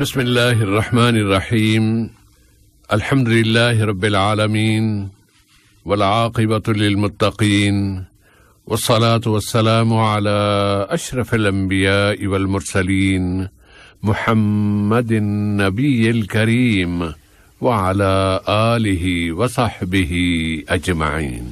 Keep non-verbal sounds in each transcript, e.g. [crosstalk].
بسم الله الرحمن الرحيم الحمد لله رب العالمين والعاقبة للمتقين والصلاة والسلام على أشرف الأنبياء والمرسلين محمد النبي الكريم وعلى آله وصحبه أجمعين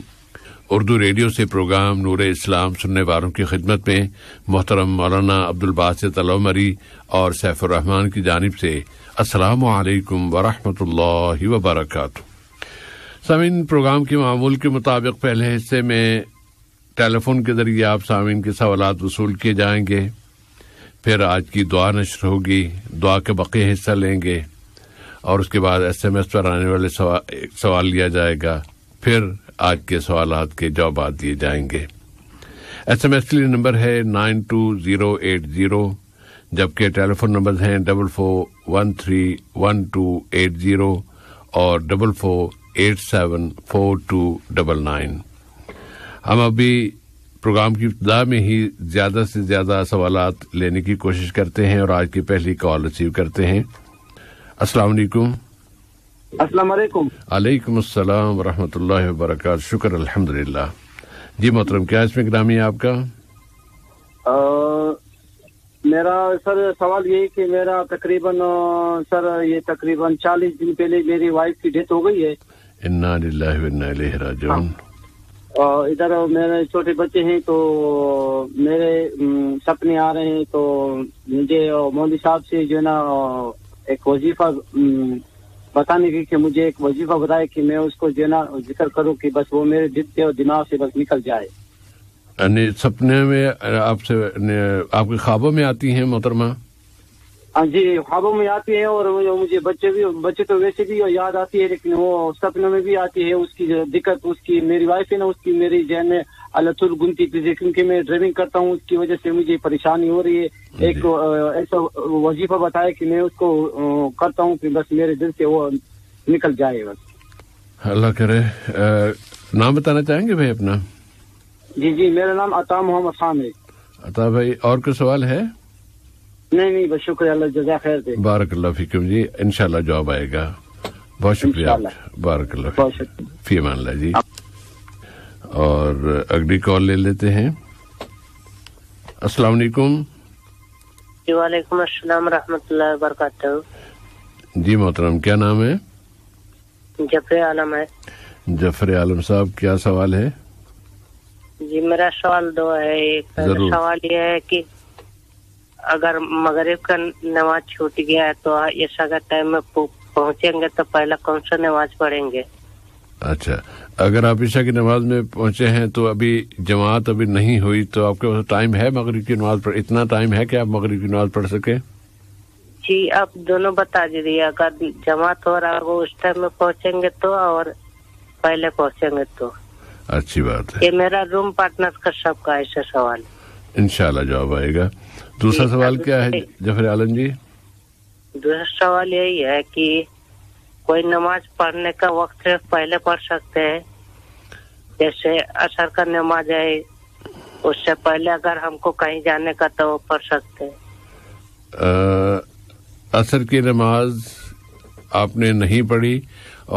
Urdu radio से programme Noor Islam सुनने वालों की खिदमत में मोहतरम मौलाना बासित अलमरी और सैफुररहमान की जानब से असलकम वालेकुम वबरक वबरकत सामीन प्रोग्राम के मामूल के मुताबिक पहले हिस्से में टेलीफोन के ज़रिए आप सामिन के सवाल वसूल किए जाएंगे फिर आज की दुआ नशर होगी दुआ के बक़े हिस्सा लेंगे और उसके बाद एस एम एस पर आने वाले सवाल लिया जाएगा फिर आज के सवाल के जवाब दिए जाएंगे एस एम एस लिए नंबर है nine two zero eight zero जबकि टेलीफोन नंबर हैं double four one three one two eight zero और double four eight seven four two double nine हम अभी प्रोग्राम की इब्तदा में ही ज़्यादा से ज़्यादा सवाल लेने की कोशिश करते हैं और आज की पहली कॉल रिसीव करते हैं अस्सलाम असलकम वरहमल वरक शुक्र अल्हम्दुलिल्लाह जी मोहतरम क्या इसमें ग्रामी है आपका आ, मेरा सर सवाल यही कि मेरा तकरीबन सर ये तकरीबन चालीस दिन पहले मेरी वाइफ की डेथ हो गई है इन्ना राजन हाँ। इधर मेरे छोटे बच्चे हैं तो मेरे सपने आ रहे हैं तो मुझे मोदी साहब से जो है ना एक वजीफा बताने की कि मुझे एक वजीफा बताया कि मैं उसको देना जिक्र करूं कि बस वो मेरे दिल से और दिमाग से बस निकल जाए सपने में आपसे आपके ख्वाबों में आती हैं मोहतरमा हाँ जी ख्वाबों में आती है और मुझे बच्चे भी बच्चे तो वैसे भी याद आती है लेकिन वो सपनों में भी आती है उसकी दिक्कत उसकी मेरी वाइफ है ना उसकी मेरी जहन में अलतुल गुनती क्योंकि मैं ड्राइविंग करता हूँ उसकी वजह से मुझे परेशानी हो रही है हाँ एक ऐसा वजीफा बताया कि मैं उसको करता हूँ कि बस मेरे दिल से वो निकल जाए बस अल्लाह करे नाम बताना चाहेंगे भाई अपना जी जी मेरा नाम अता मोहम्मद खान है अता भाई और कोई सवाल है नहीं नहीं बस शुक्रिया अल्लाह जजा खैर दे बारक अल्लाह फिकम जी इनशाला जवाब आएगा बहुत शुक्रिया बारक अल्लाह फी अमान जी और अगली कॉल ले लेते हैं अस्सलाम वालेकुम जी वालेकुम अस्सलाम रहमतुल्लाहि वबरकातुहू जी मोहतरम क्या नाम है जफरे आलम है जफरे आलम साहब क्या सवाल है जी मेरा सवाल दो है एक सवाल यह है कि अगर मगरब का नमाज छूट गया है तो ऐसा का टाइम में पहुंचेंगे तो पहला कौन सा नमाज पढ़ेंगे अच्छा अगर आप ईशा की नमाज में पहुंचे हैं तो अभी जमात अभी नहीं हुई तो आपके पास टाइम है मगरब की नमाज पर इतना टाइम है कि आप मगरब की नमाज पढ़ सके जी आप दोनों बता दीजिए अगर जमात हो रहा हो उस टाइम में पहुंचेंगे तो और पहले पहुंचेंगे तो अच्छी बात है ये मेरा रूम पार्टनर का सबका ऐसा सवाल इनशाला जवाब आएगा दूसरा सवाल क्या है जफर आलम जी दूसरा सवाल यही है कि कोई नमाज पढ़ने का वक्त पहले पढ़ सकते हैं जैसे असर का नमाज है उससे पहले अगर हमको कहीं जाने का तो वो पढ़ सकते हैं असर की नमाज आपने नहीं पढ़ी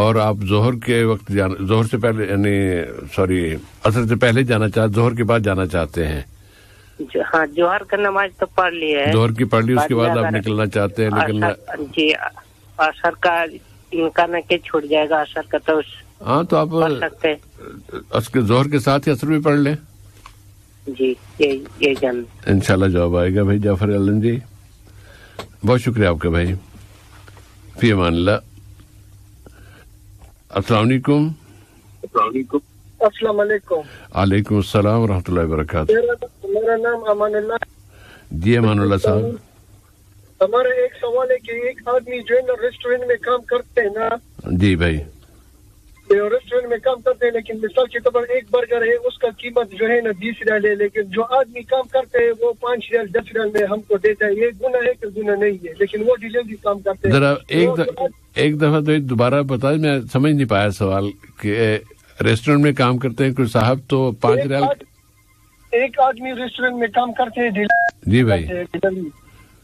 और आप जोहर के वक्त जाना जोहर से पहले यानी सॉरी असर से पहले जाना चाह जोहर के बाद जाना चाहते हैं जो, हाँ जोहर का नमाज तो पढ़ लिया है जोहर की पढ़ ली उसके बाद आप निकलना चाहते हैं लेकिन जी असर का इनका न के छूट जाएगा असर का तो हाँ तो आप पढ़ सकते हैं जोहर के साथ ही असर भी पढ़ लें जी ये ये जान इंशाल्लाह जवाब आएगा भाई जाफर आलम जी बहुत शुक्रिया आपका भाई फी अमान अस्सलाम वालेकुम अस्सलाम वरह वरक मेरा नाम अमान जी अमान साहब हमारा एक सवाल है कि एक आदमी जो है ना रेस्टोरेंट में काम करते हैं ना जी भाई रेस्टोरेंट में काम करते हैं लेकिन मिसाल के तौर पर एक बर्गर है उसका कीमत जो है ना बीस रियाल है लेकिन जो आदमी काम करते हैं वो पाँच रियाल दस रियाल में हमको देता है ये गुना है कि गुना नहीं है लेकिन वो डिलीवरी काम करते हैं एक दफा तो दोबारा बता मैं समझ नहीं पाया सवाल की रेस्टोरेंट में काम करते हैं कुछ साहब तो पाँच रियाल एक आदमी रेस्टोरेंट में काम करते हैं जी भाई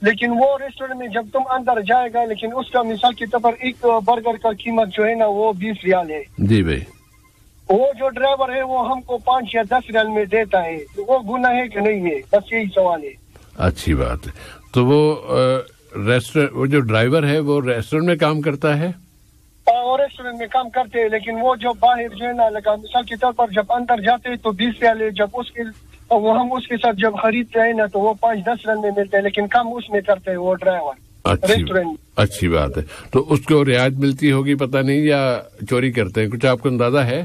लेकिन वो रेस्टोरेंट में जब तुम अंदर जाएगा लेकिन उसका मिसाल के तौर पर एक बर्गर का कीमत जो है ना वो बीस रियाल है जी भाई वो जो ड्राइवर है वो हमको पाँच या दस रियाल में देता है तो वो गुना है कि नहीं है बस यही सवाल है अच्छी बात है तो वो रेस्टोरेंट वो जो ड्राइवर है वो रेस्टोरेंट में काम करता है रेस्टोरेंट में काम करते हैं लेकिन वो जो बाहर जो है ना लगा मिसाल के तौर पर जब अंदर जाते हैं तो बीस प्याले जब उसके वो हम उसके साथ जब खरीदते हैं ना तो वो पाँच दस रन में मिलते हैं लेकिन काम उसमें करते हैं वो ड्राइवर रेस्टोरेंट अच्छी बात है तो उसको रियायत मिलती होगी पता नहीं या चोरी करते हैं कुछ आपको अंदाजा है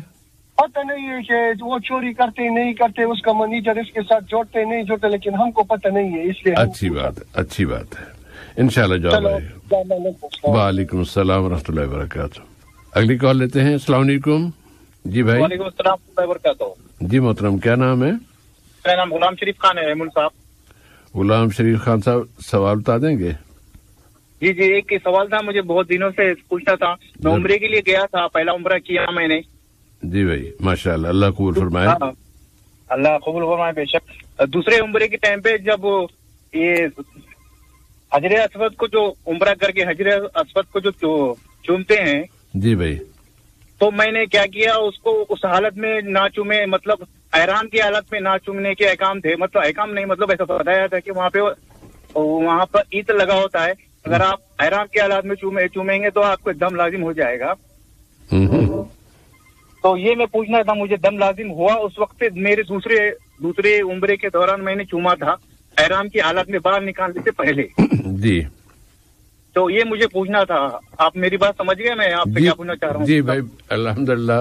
पता नहीं है कि वो चोरी करते नहीं करते उसका मैनेजर इसके साथ जोड़ते नहीं जोड़ते लेकिन हमको पता नहीं है इसलिए अच्छी बात है अच्छी बात है इनशाला वालेकुम सलाम वरहमल वर्का अगली कॉल लेते हैं असलाकुम जी भाई वालेकुम जी मोहतरम क्या नाम है मेरा नाम गुलाम शरीफ खान है साहब गुलाम शरीफ खान साहब सवाल बता देंगे जी जी एक सवाल था मुझे बहुत दिनों से पूछना था मैं उम्र के लिए गया था पहला उम्र किया मैंने जी भाई माशा अल्लाह कबूल हाँ, फरमाए हाँ, अल्लाह कबूल फरमाए बेशक दूसरे उम्र के टाइम पे जब ये हजरे असफ को जो उम्र करके हजरे असफ को जो चूमते हैं जी भाई तो मैंने क्या किया उसको उस हालत में ना चूमे मतलब हैरान की हालत में ना चूमने के अहकाम थे मतलब अहकाम नहीं मतलब ऐसा बताया था कि वहाँ पे वहाँ पर ईत लगा होता है अगर आप हैरान की हालत में चूमे चूमेंगे तो आपको दम लाजिम हो जाएगा तो ये मैं पूछना था मुझे दम लाजिम हुआ उस वक्त मेरे दूसरे दूसरे उम्र के दौरान मैंने चूमा था हैराम की हालत में बाहर निकालने से पहले जी तो ये मुझे पूछना था आप मेरी बात समझ गए मैं आपसे क्या पूछना चाह रहा हूँ जी भाई अलहमदल्ला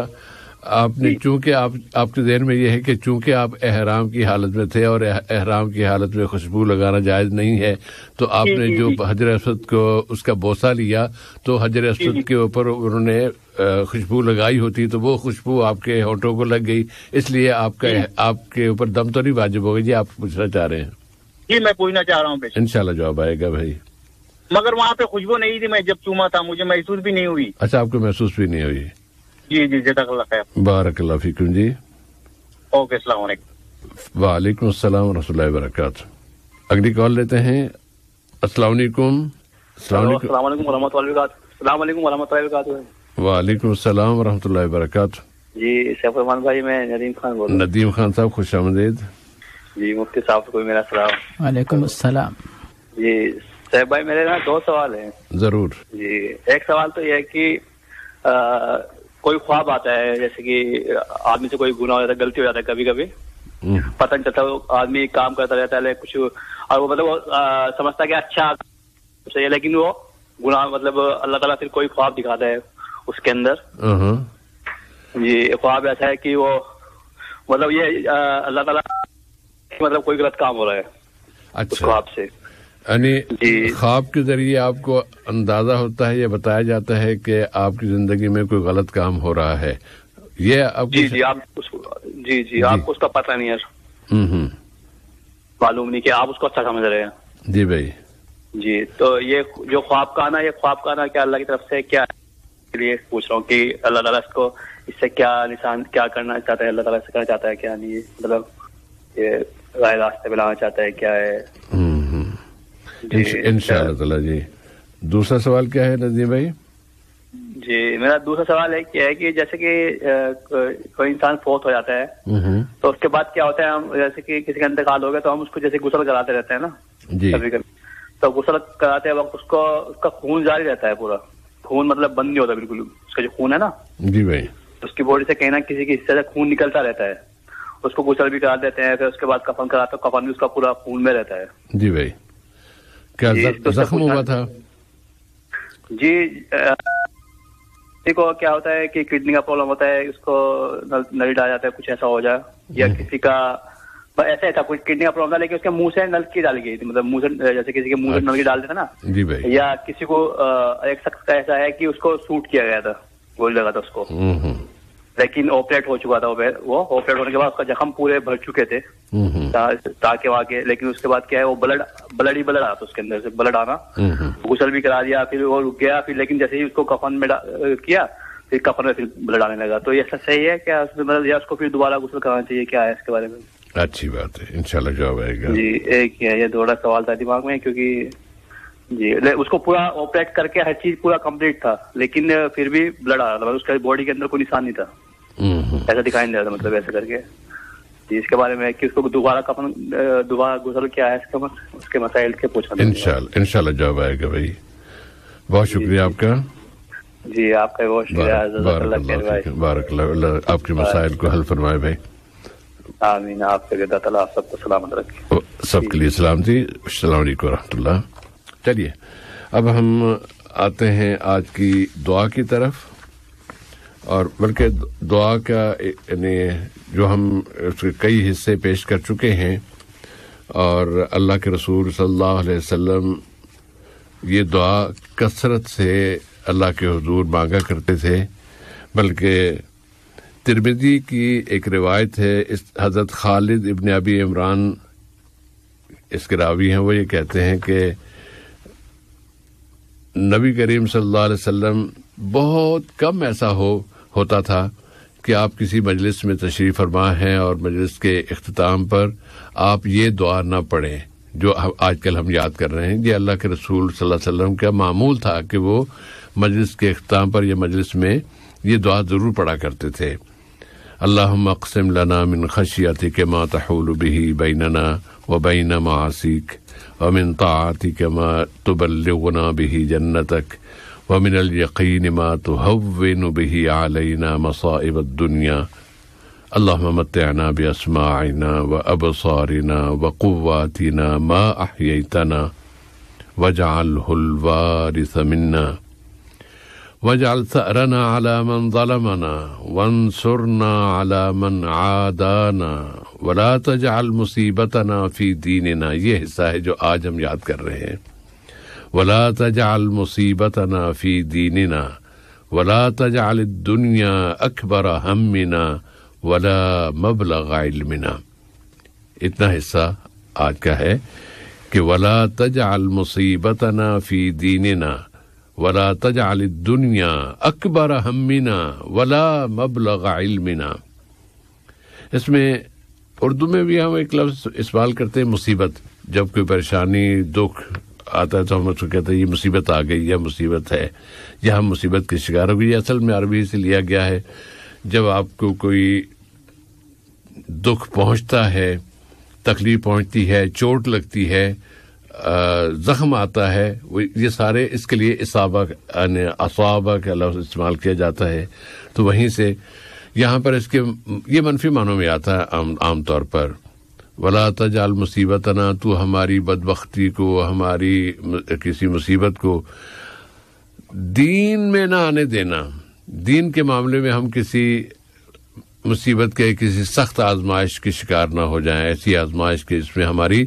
आपने चूंकि आप आपके जहन में यह है कि चूंकि आप एहराम की हालत में थे और एहराम की हालत में खुशबू लगाना जायज़ नहीं है तो आपने जो हजर असद को उसका बोसा लिया तो हजर असद के ऊपर उन्होंने खुशबू लगाई होती तो वो खुशबू आपके होठों को लग गई इसलिए आपका आपके ऊपर दम तो नहीं वाजिब हो गई जी आप पूछना चाह रहे हैं जी मैं पूछना चाह रहा हूँ इनशाला जवाब आएगा भाई मगर वहाँ पे खुशबू नहीं थी मैं जब चूमा था मुझे महसूस भी नहीं हुई अच्छा आपको महसूस भी नहीं हुई जी जी जजाकल्ला खैर बारकल्ला फिकुम जी ओके वालेकुम असलम वरहमल वरक अगली कॉल लेते हैं अस्सलाम वालेकुम वालेकुम वालेकुम अस्सलाम सलाम वरहमल वरक जी सैफ सैफरमान भाई मैं नदीम खान बोल रहा नदीम खान साहब खुश आमदेद जी मुफ्ती साहब को मेरा सलाम वालेकुम असलम जी साहब भाई मेरे ना दो सवाल हैं जरूर जी एक सवाल तो यह है कि आ, कोई ख्वाब आता है जैसे कि आदमी से कोई गुना हो जाता है गलती हो जाता है कभी कभी हम्म। पता नहीं चलता आदमी काम करता रहता है कुछ और वो मतलब वो आ, समझता है कि अच्छा सही है लेकिन वो गुनाह मतलब अल्लाह ताला फिर कोई ख्वाब दिखाता है उसके अंदर हम्म। जी ख्वाब ऐसा है कि वो मतलब ये अल्लाह ताला मतलब कोई गलत काम हो रहा है अच्छा ख्वाब से यानी ख्वाब के जरिए आपको अंदाजा होता है या बताया जाता है कि आपकी जिंदगी में कोई गलत काम हो रहा है ये आप जी जी आप उसको जी जी आपको उसका पता नहीं है हम्म, हम्म। मालूम नहीं कि आप उसको अच्छा समझ रहे हैं जी भाई जी तो ये जो ख्वाब का आना ये ख्वाब का आना क्या अल्लाह की तरफ से क्या के लिए पूछ रहा हूँ कि अल्लाह ताला इसको इससे क्या निशान क्या करना चाहता है अल्लाह ताला से करना चाहता है क्या नहीं मतलब ये रास्ते पे लाना चाहता है क्या है हम्म। इन शाह जी दूसरा सवाल क्या है नजीम भाई जी मेरा दूसरा सवाल है क्या है कि जैसे कि कोई इंसान फोत हो जाता है तो उसके बाद क्या होता है हम जैसे कि किसी का इंतकाल हो गया तो हम उसको जैसे गुसल कराते रहते हैं ना जी कभी कभी तो गुसल कराते वक्त उसको उसका खून जारी रहता है पूरा खून मतलब बंद नहीं होता बिल्कुल उसका जो खून है ना जी भाई उसकी बॉडी से कहीं ना किसी के हिस्से से खून निकलता रहता है उसको गुसल भी करा देते हैं फिर उसके बाद कफन कराते तो कफन भी उसका पूरा खून में रहता है जी भाई क्या तो जख्म हुआ हाँ। था जी किसी को क्या होता है कि किडनी का प्रॉब्लम होता है उसको नल डाल जाता है कुछ ऐसा हो जाए या हम्म। किसी का ऐसा ऐसा कुछ किडनी का प्रॉब्लम था लेकिन उसके मुंह से नल की डाल गई थी मतलब मुंह से जैसे किसी के मुंह से नल की अच्छा। डाल देते ना जी भाई या किसी को एक शख्स का ऐसा है कि उसको सूट किया गया था गोली लगा था उसको हम्म, हम्म। लेकिन ऑपरेट हो चुका था वो ऑपरेट होने के बाद उसका जख्म पूरे भर चुके थे ताके वाके लेकिन उसके बाद क्या है वो ब्लड ब्लड ही ब्लड आया था उसके अंदर से ब्लड आना गुसल भी करा दिया फिर वो रुक गया फिर लेकिन जैसे ही उसको कफन में किया फिर कफन में फिर ब्लड आने लगा तो ये सही है क्या उसमें मतलब या उसको फिर दोबारा गुसल कराना चाहिए क्या है इसके बारे में अच्छी बात है इनशाला जवाब आएगा जी एक है ये थोड़ा सवाल था दिमाग में क्योंकि जी उसको पूरा ऑपरेट करके हर चीज पूरा कंप्लीट था लेकिन फिर भी ब्लड आ रहा था मतलब उसका बॉडी के अंदर कोई निशान नहीं था हम्म। ऐसा दिखाई नहीं जाता मतलब ऐसा करके इसके बारे में कि उसको दोबारा कफन दोबारा गुजर क्या है इसके उसके मसाइल के पूछा इनशाला इनशाला जवाब आएगा भाई बहुत शुक्रिया आपका जी आपका बहुत शुक्रिया आपके मसाइल को हल फरमाए भाई आमीन आपके आप सबको सलामत रखे सबके लिए सलामती अलैक्म चलिए अब हम आते हैं आज की दुआ की तरफ और बल्कि दुआ का जो हम उसके कई हिस्से पेश कर चुके हैं और अल्लाह के रसूल सल्लल्लाहु अलैहि वसल्लम ये दुआ कसरत से अल्लाह के हजूर मांगा करते थे बल्कि तिरमिदी की एक रिवायत है इस हज़रत खालिद इबन अबी इमरान इसके रावी हैं वो ये कहते हैं कि नबी करीम सल्लल्लाहु अलैहि वसल्लम बहुत कम ऐसा हो होता था कि आप किसी मजलिस में तशरीफ़ फरमा हैं और मजलिस के अख्ताम पर आप ये दुआ ना पढ़ें जो आजकल हम याद कर रहे हैं ये अल्लाह के रसूल सल्लल्लाहु अलैहि वसल्लम का मामूल था कि वो मजलिस के अख्ताम पर या मजलिस में ये दुआ ज़रूर पढ़ा करते थे अल्लाह मकसम लना मिन खशियाती के माँ तहल बही बैनना व बैन मासिक अमिन ताती के माँ तुबल्लना बही जन्नतक वमिन यकीन मा तो हवन बही आलना मसाइब दुनिया अल्लाह मतना बसमाइना व अबसारना व क़वातना मा अहतना वजालवारिसमन्ना वजाल सरना अला मन ज़लमना वंसुरना अला मन आदाना वला तजाल मुसीबतना फ़ी दीनना ये हिस्सा है जो आज हम याद कर रहे हैं वला तजाल मुसीबत फी दीनना वला तजाल दुनिया अकबर हमना वला मबलग इल्मिना इतना हिस्सा आज का है कि वला तजाल मुसीबत फी दीनना वला तजाल दुनिया अकबर हमना वला मबलग इल्मिना इसमें उर्दू में भी हम एक लफ्ज़ इस्तेमाल करते हैं मुसीबत जब कोई परेशानी दुख आता है तो हम उसको तो कहते हैं ये मुसीबत आ गई या मुसीबत है या हम मुसीबत के शिकार हो गई असल में अरबी से लिया गया है जब आपको कोई दुख पहुंचता है तकलीफ पहुंचती है चोट लगती है ज़ख्म आता है वो ये सारे इसके लिए इसाबा असाबा के लफ्ज़ इस्तेमाल किया जाता है तो वहीं से यहाँ पर इसके ये मनफी मानों में आता है आम आम तौर पर वला तजाल मुसीबतना तो हमारी बदबख्ती को हमारी किसी मुसीबत को दीन में ना आने देना दीन के मामले में हम किसी मुसीबत के किसी सख्त आजमाइश के शिकार ना हो जाएं ऐसी आजमाइश के इसमें हमारी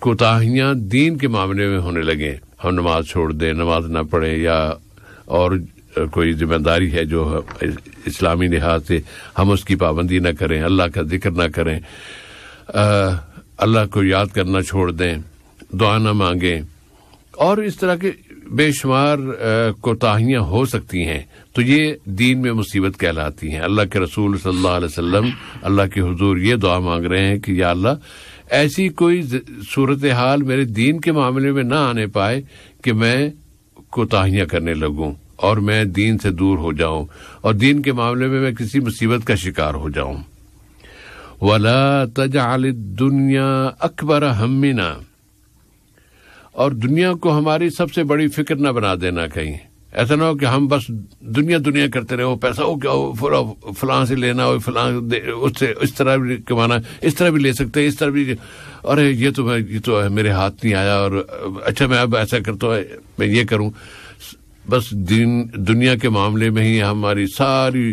कोताहियां दीन के मामले में होने लगे हम नमाज छोड़ दें नमाज ना पढ़े या और कोई जिम्मेदारी है जो इस्लामी लिहाज से हम उसकी पाबंदी ना करें अल्लाह का जिक्र ना करें अल्लाह को याद करना छोड़ दें दुआ ना मांगें और इस तरह के बेशुमार कोताहियां हो सकती हैं तो ये दीन में मुसीबत कहलाती हैं अल्लाह के रसूल सल्लल्लाहु अलैहि वसल्लम अल्लाह के हुजूर ये दुआ मांग रहे हैं कि या अल्लाह ऐसी कोई सूरत हाल मेरे दीन के मामले में ना आने पाए कि मैं कोताहियां करने लगूं और मैं दीन से दूर हो जाऊं और दीन के मामले में मैं किसी मुसीबत का शिकार हो जाऊं वला तजाल दुनिया अकबर हमिना और दुनिया को हमारी सबसे बड़ी फिक्र ना बना देना कहीं ऐसा ना हो कि हम बस दुनिया दुनिया करते रहे वो पैसा हो क्या हो फुला फलां से लेना हो फलां उससे इस तरह भी कमाना इस तरह भी ले सकते हैं इस तरह भी अरे ये तो मैं ये तो मेरे हाथ नहीं आया और अच्छा मैं अब ऐसा करता हूँ मैं ये करूँ बस दिन दुनिया के मामले में ही हमारी सारी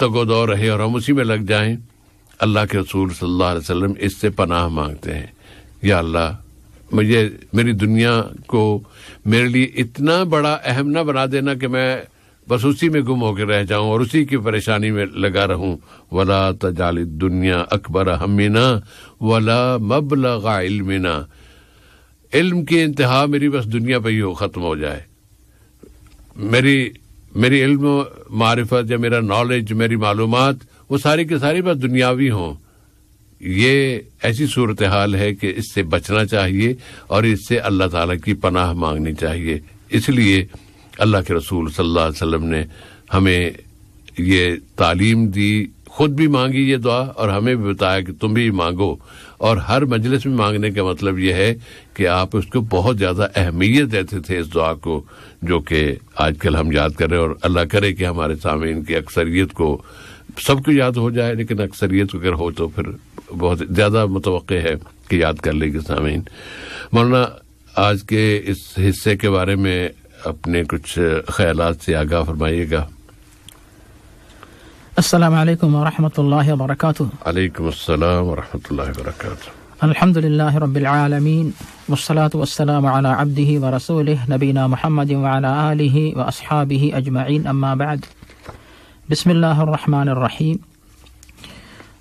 तगोदौर रहे और हम उसी में लग जाएं अल्लाह के रसूल सल्लल्लाहु अलैहि वसल्लम इससे पनाह मांगते हैं या अल्लाह मुझे मेरी दुनिया को मेरे लिए इतना बड़ा अहम ना बना देना कि मैं बस उसी में गुम होकर रह जाऊं और उसी की परेशानी में लगा रहूं वला तजाल दुनिया अकबर हमिना वला मबलगा इल्मिना इल्म की इंतहा मेरी बस दुनिया पर ही हो ख़त्म हो जाए मेरी मेरी इल्म मारिफत या मेरा नॉलेज मेरी मालूमात वो सारी की सारी बस दुनियावी हों ये ऐसी सूरत हाल है कि इससे बचना चाहिए और इससे अल्लाह ताला की पनाह मांगनी चाहिए इसलिए अल्लाह के रसूल सल्लल्लाहु अलैहि वसल्लम ने हमें ये तालीम दी खुद भी मांगी ये दुआ और हमें भी बताया कि तुम भी मांगो और हर मजलिस में मांगने का मतलब यह है कि आप उसको बहुत ज़्यादा अहमियत देते थे इस दुआ को जो कि आजकल हम याद कर रहे हैं और अल्लाह करे कि हमारे सामने इनकी अक्सरियत को सबको याद हो जाए लेकिन अक्सरियत अगर हो तो फिर बहुत ज़्यादा मुतव है कि याद कर लेगी सामीन मौलाना आज के इस हिस्से के बारे में अपने कुछ ख्याल से आगाह फरमाइएगा अस्सलाम वालेकुम वरहमतुल्लाहि व बरकातुहू वालेकुम अस्सलाम वरहमतुल्लाहि व बरकातुहू अल्हम्दुलिल्लाहि रब्बिल आलमीन वस्सलातु वस्सलामु अला अब्दिही व रसूलिही नबीना मुहम्मदिन व अला आलिही व अस्हाबिही अजमईन बिसमीम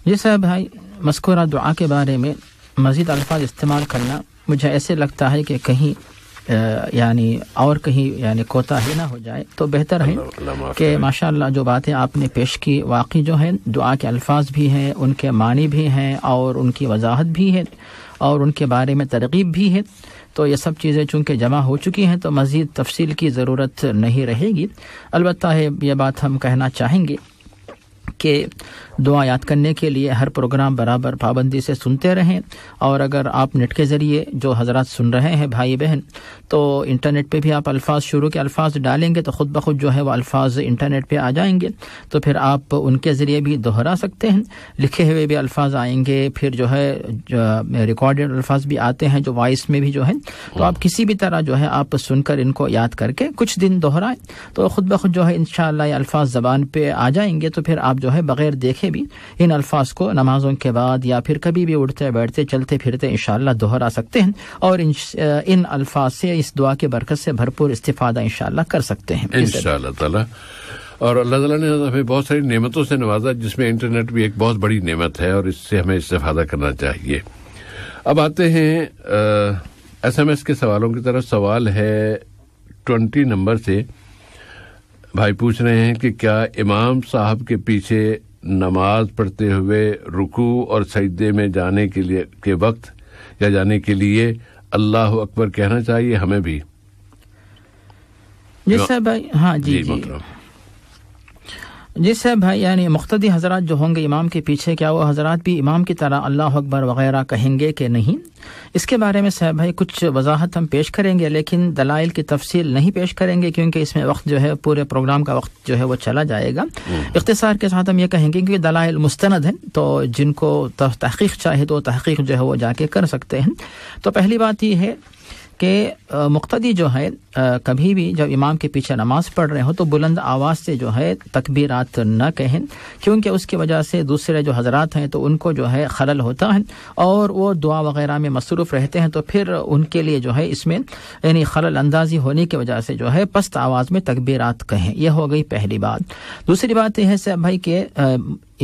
जी साहब भाई मस्कुरा दुआ के बारे में मज़ीद अल्फाज इस्तेमाल करना मुझे ऐसे लगता है कि कहीं यानी और कहीं यानी कोताही ना हो जाए तो बेहतर है कि माशा जो बातें आपने पेश की वाकई जो है दुआ के अल्फाज भी हैं उनके मानी भी हैं और उनकी वजाहत भी है और उनके बारे में तरगीब भी है तो ये सब चीज़ें चूंकि जमा हो चुकी हैं तो मज़ीद तफसील की ज़रूरत नहीं रहेगी अलबत् ये बात हम कहना चाहेंगे के दुआ याद करने के लिए हर प्रोग्राम बराबर पाबंदी से सुनते रहें और अगर आप नेट के ज़रिए जो हजरत सुन रहे हैं भाई बहन तो इंटरनेट पे भी आप अल्फाज शुरू के अल्फाज डालेंगे तो ख़ुद ब खुद जो है वो अल्फाज इंटरनेट पे आ जाएंगे तो फिर आप उनके ज़रिए भी दोहरा सकते हैं लिखे हुए भी अल्फाज आएंगे फिर जो है रिकॉर्डेड अल्फाज भी आते हैं जो वॉइस में भी जो है तो आप किसी भी तरह जो है आप सुनकर इनको याद करके कुछ दिन दोहराएं तो ख़ुद ब खुद जो है इन ये अल्फाज ज़बान पर आ जाएंगे तो फिर आप जो है बग़ैर देखे भी इन अल्फाज को नमाजों के बाद या फिर कभी भी उठते बैठते चलते फिरते इन दोहरा सकते हैं और इन, इन अल्फाज से इस दुआ के बरकत से भरपूर इस्तादा इन कर सकते हैं और अल्लाह ताला ने हमें बहुत सारी नेमतों से नवाजा जिसमें इंटरनेट भी एक बहुत बड़ी नेमत है और इससे हमें इस्तेफादा करना चाहिए अब आते हैं एस एम एस के सवालों की तरफ सवाल है ट्वेंटी नंबर से भाई पूछ रहे हैं कि क्या इमाम साहब के पीछे नमाज पढ़ते हुए रुकू और सजदे में जाने के लिए के वक्त या जाने के लिए अल्लाह अकबर कहना चाहिए हमें भी जी साहब भाई हाँ जी, जी, जी। जी सर भाई यानी मुख्तदी हजरत जो होंगे इमाम के पीछे क्या वो हजरत भी इमाम की तरह अल्लाह अकबर वगैरह कहेंगे कि नहीं इसके बारे में सर भाई कुछ वजाहत हम पेश करेंगे लेकिन दलाइल की तफसील नहीं पेश करेंगे क्योंकि इसमें वक्त जो है पूरे प्रोग्राम का वक्त जो है वो चला जाएगा हम्म। इख्तसार के साथ हम ये कहेंगे कि दलाइल मुस्तंद हैं तो जिनको तहकीक चाहिए तो तहकीक जो है वो जाके कर सकते हैं तो पहली बात यह है कि मुख्तदी जो है कभी भी जब इमाम के पीछे नमाज पढ़ रहे हो तो बुलंद आवाज़ से जो है तकबीरात न कहें क्योंकि उसकी वजह से दूसरे जो हजरात हैं तो उनको जो है खलल होता है और वो दुआ वगैरह में मसरूफ़ रहते हैं तो फिर उनके लिए जो है इसमें यानी खलल अंदाजी होने की वजह से जो है पस्त आवाज़ में तकबीरात कहें यह हो गई पहली बात दूसरी बात यह है सब भाई के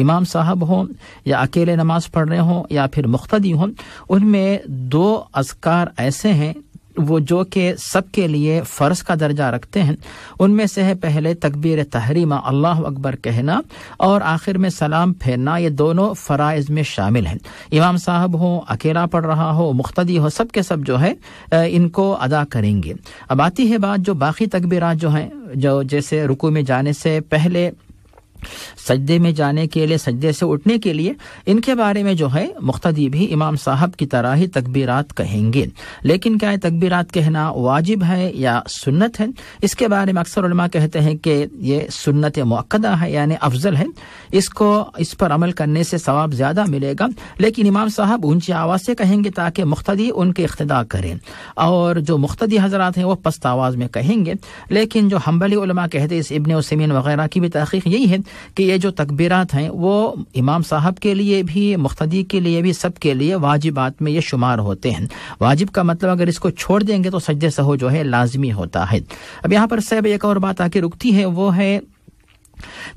इमाम साहब हों या अकेले नमाज पढ़ रहे हों या फिर मुख्तदी हों उनमें दो अजकार ऐसे हैं वो जो कि सबके लिए फ़र्ज का दर्जा रखते हैं उनमें से है पहले तकबीर तहरीमा अल्लाह अकबर कहना और आखिर में सलाम फेरना ये दोनों फ़राइज़ में शामिल हैं इमाम साहब हो अकेला पढ़ रहा हो मुख्तदी हो सब के सब जो है इनको अदा करेंगे अब आती है बात जो बाकी तकबीरात जो हैं जो जैसे रुकू में जाने से पहले सजदे में जाने के लिए सजदे से उठने के लिए इनके बारे में जो है मुख्तदी भी इमाम साहब की तरह ही तकबीरात कहेंगे लेकिन क्या है तकबीरात कहना वाजिब है या सुन्नत है इसके बारे में अक्सर कहते हैं कि ये सुन्नत मक्दा है यानी अफजल है इसको इस पर अमल करने से सवाब ज़्यादा मिलेगा लेकिन इमाम साहब ऊंची आवाज़ से कहेंगे ताकि मुख्तदी उनके इख्तदा करें और जो मुख्तदी हजरात हैं वो पस्त आवाज़ में कहेंगे लेकिन जो हम्बली कहते हैं इस इबन उसमीन वगैरह की भी तहकीक यही है कि ये जो तकबीरत हैं वो इमाम साहब के लिए भी मुख्तदी के लिए भी सब के लिए वाजिबात में ये शुमार होते हैं वाजिब का मतलब अगर इसको छोड़ देंगे तो सजद सहो जो है लाजमी होता है अब यहाँ पर सैब एक और बात आके रुकती है वो है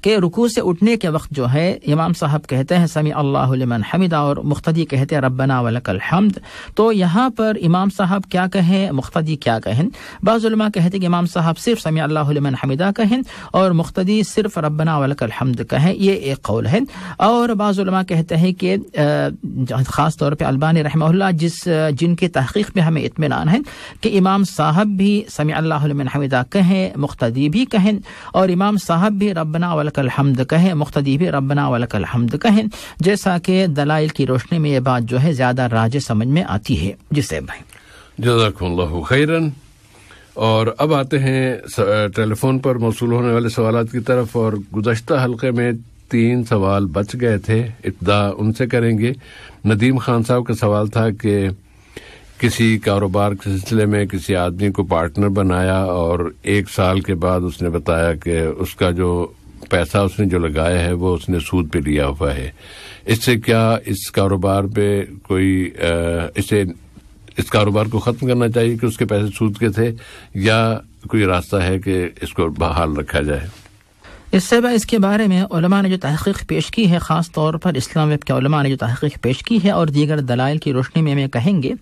कि रुकू से उठने के वक्त जो है इमाम साहब कहते हैं समी अल्लाह लिमन हमिदा और मुख्तदी कहते हैं रब्बना वलकल हमद तो यहाँ पर इमाम साहब क्या कहें मुख्तदी क्या कहें बाज़ुलमा कहते कि इमाम साहब सिर्फ समी अल्लाह लिमन हमिदा कहें और मुख्तदी सिर्फ रब्बना वलकल हमद कहें ये एक कौल है और बाज़ुलमा कहते हैं कि ख़ास तौर पर अल्बानी रहमल्ला जिस जिनके तहकीक में हमें इतमान है कि इमाम साहब भी समी अल्लाह लिमन हमिदा कहें मुख्तदी भी कहें और इमाम साहब भी रब रब्बना वलकल हमद कहें मुख्तदी भी रब्बना वलकल हमद कहें जैसा कि दलाइल की रोशनी में ये बात जो है ज़्यादा राज समझ में आती है जिसे भाई जजाकल्ला और अब आते हैं टेलीफोन पर मौसू होने वाले सवाल की तरफ और गुजशत हल्के में तीन सवाल बच गए थे इब्तदा उनसे करेंगे नदीम खान साहब का सवाल था कि किसी कारोबार के सिलसिले में किसी आदमी को पार्टनर बनाया और एक साल के बाद उसने बताया कि उसका जो पैसा उसने जो लगाया है वो उसने सूद पे लिया हुआ है इससे क्या इस कारोबार पे कोई इसे इस कारोबार को ख़त्म करना चाहिए कि उसके पैसे सूद के थे या कोई रास्ता है कि इसको बहाल रखा जाए इससे वह इसके बारे में ने जो तहकीक पेश की है ख़ास तौर पर इस्लाम वेब के ने जो तहकीक पेश की है और दीगर दलाइल की रोशनी में हमें कहेंगे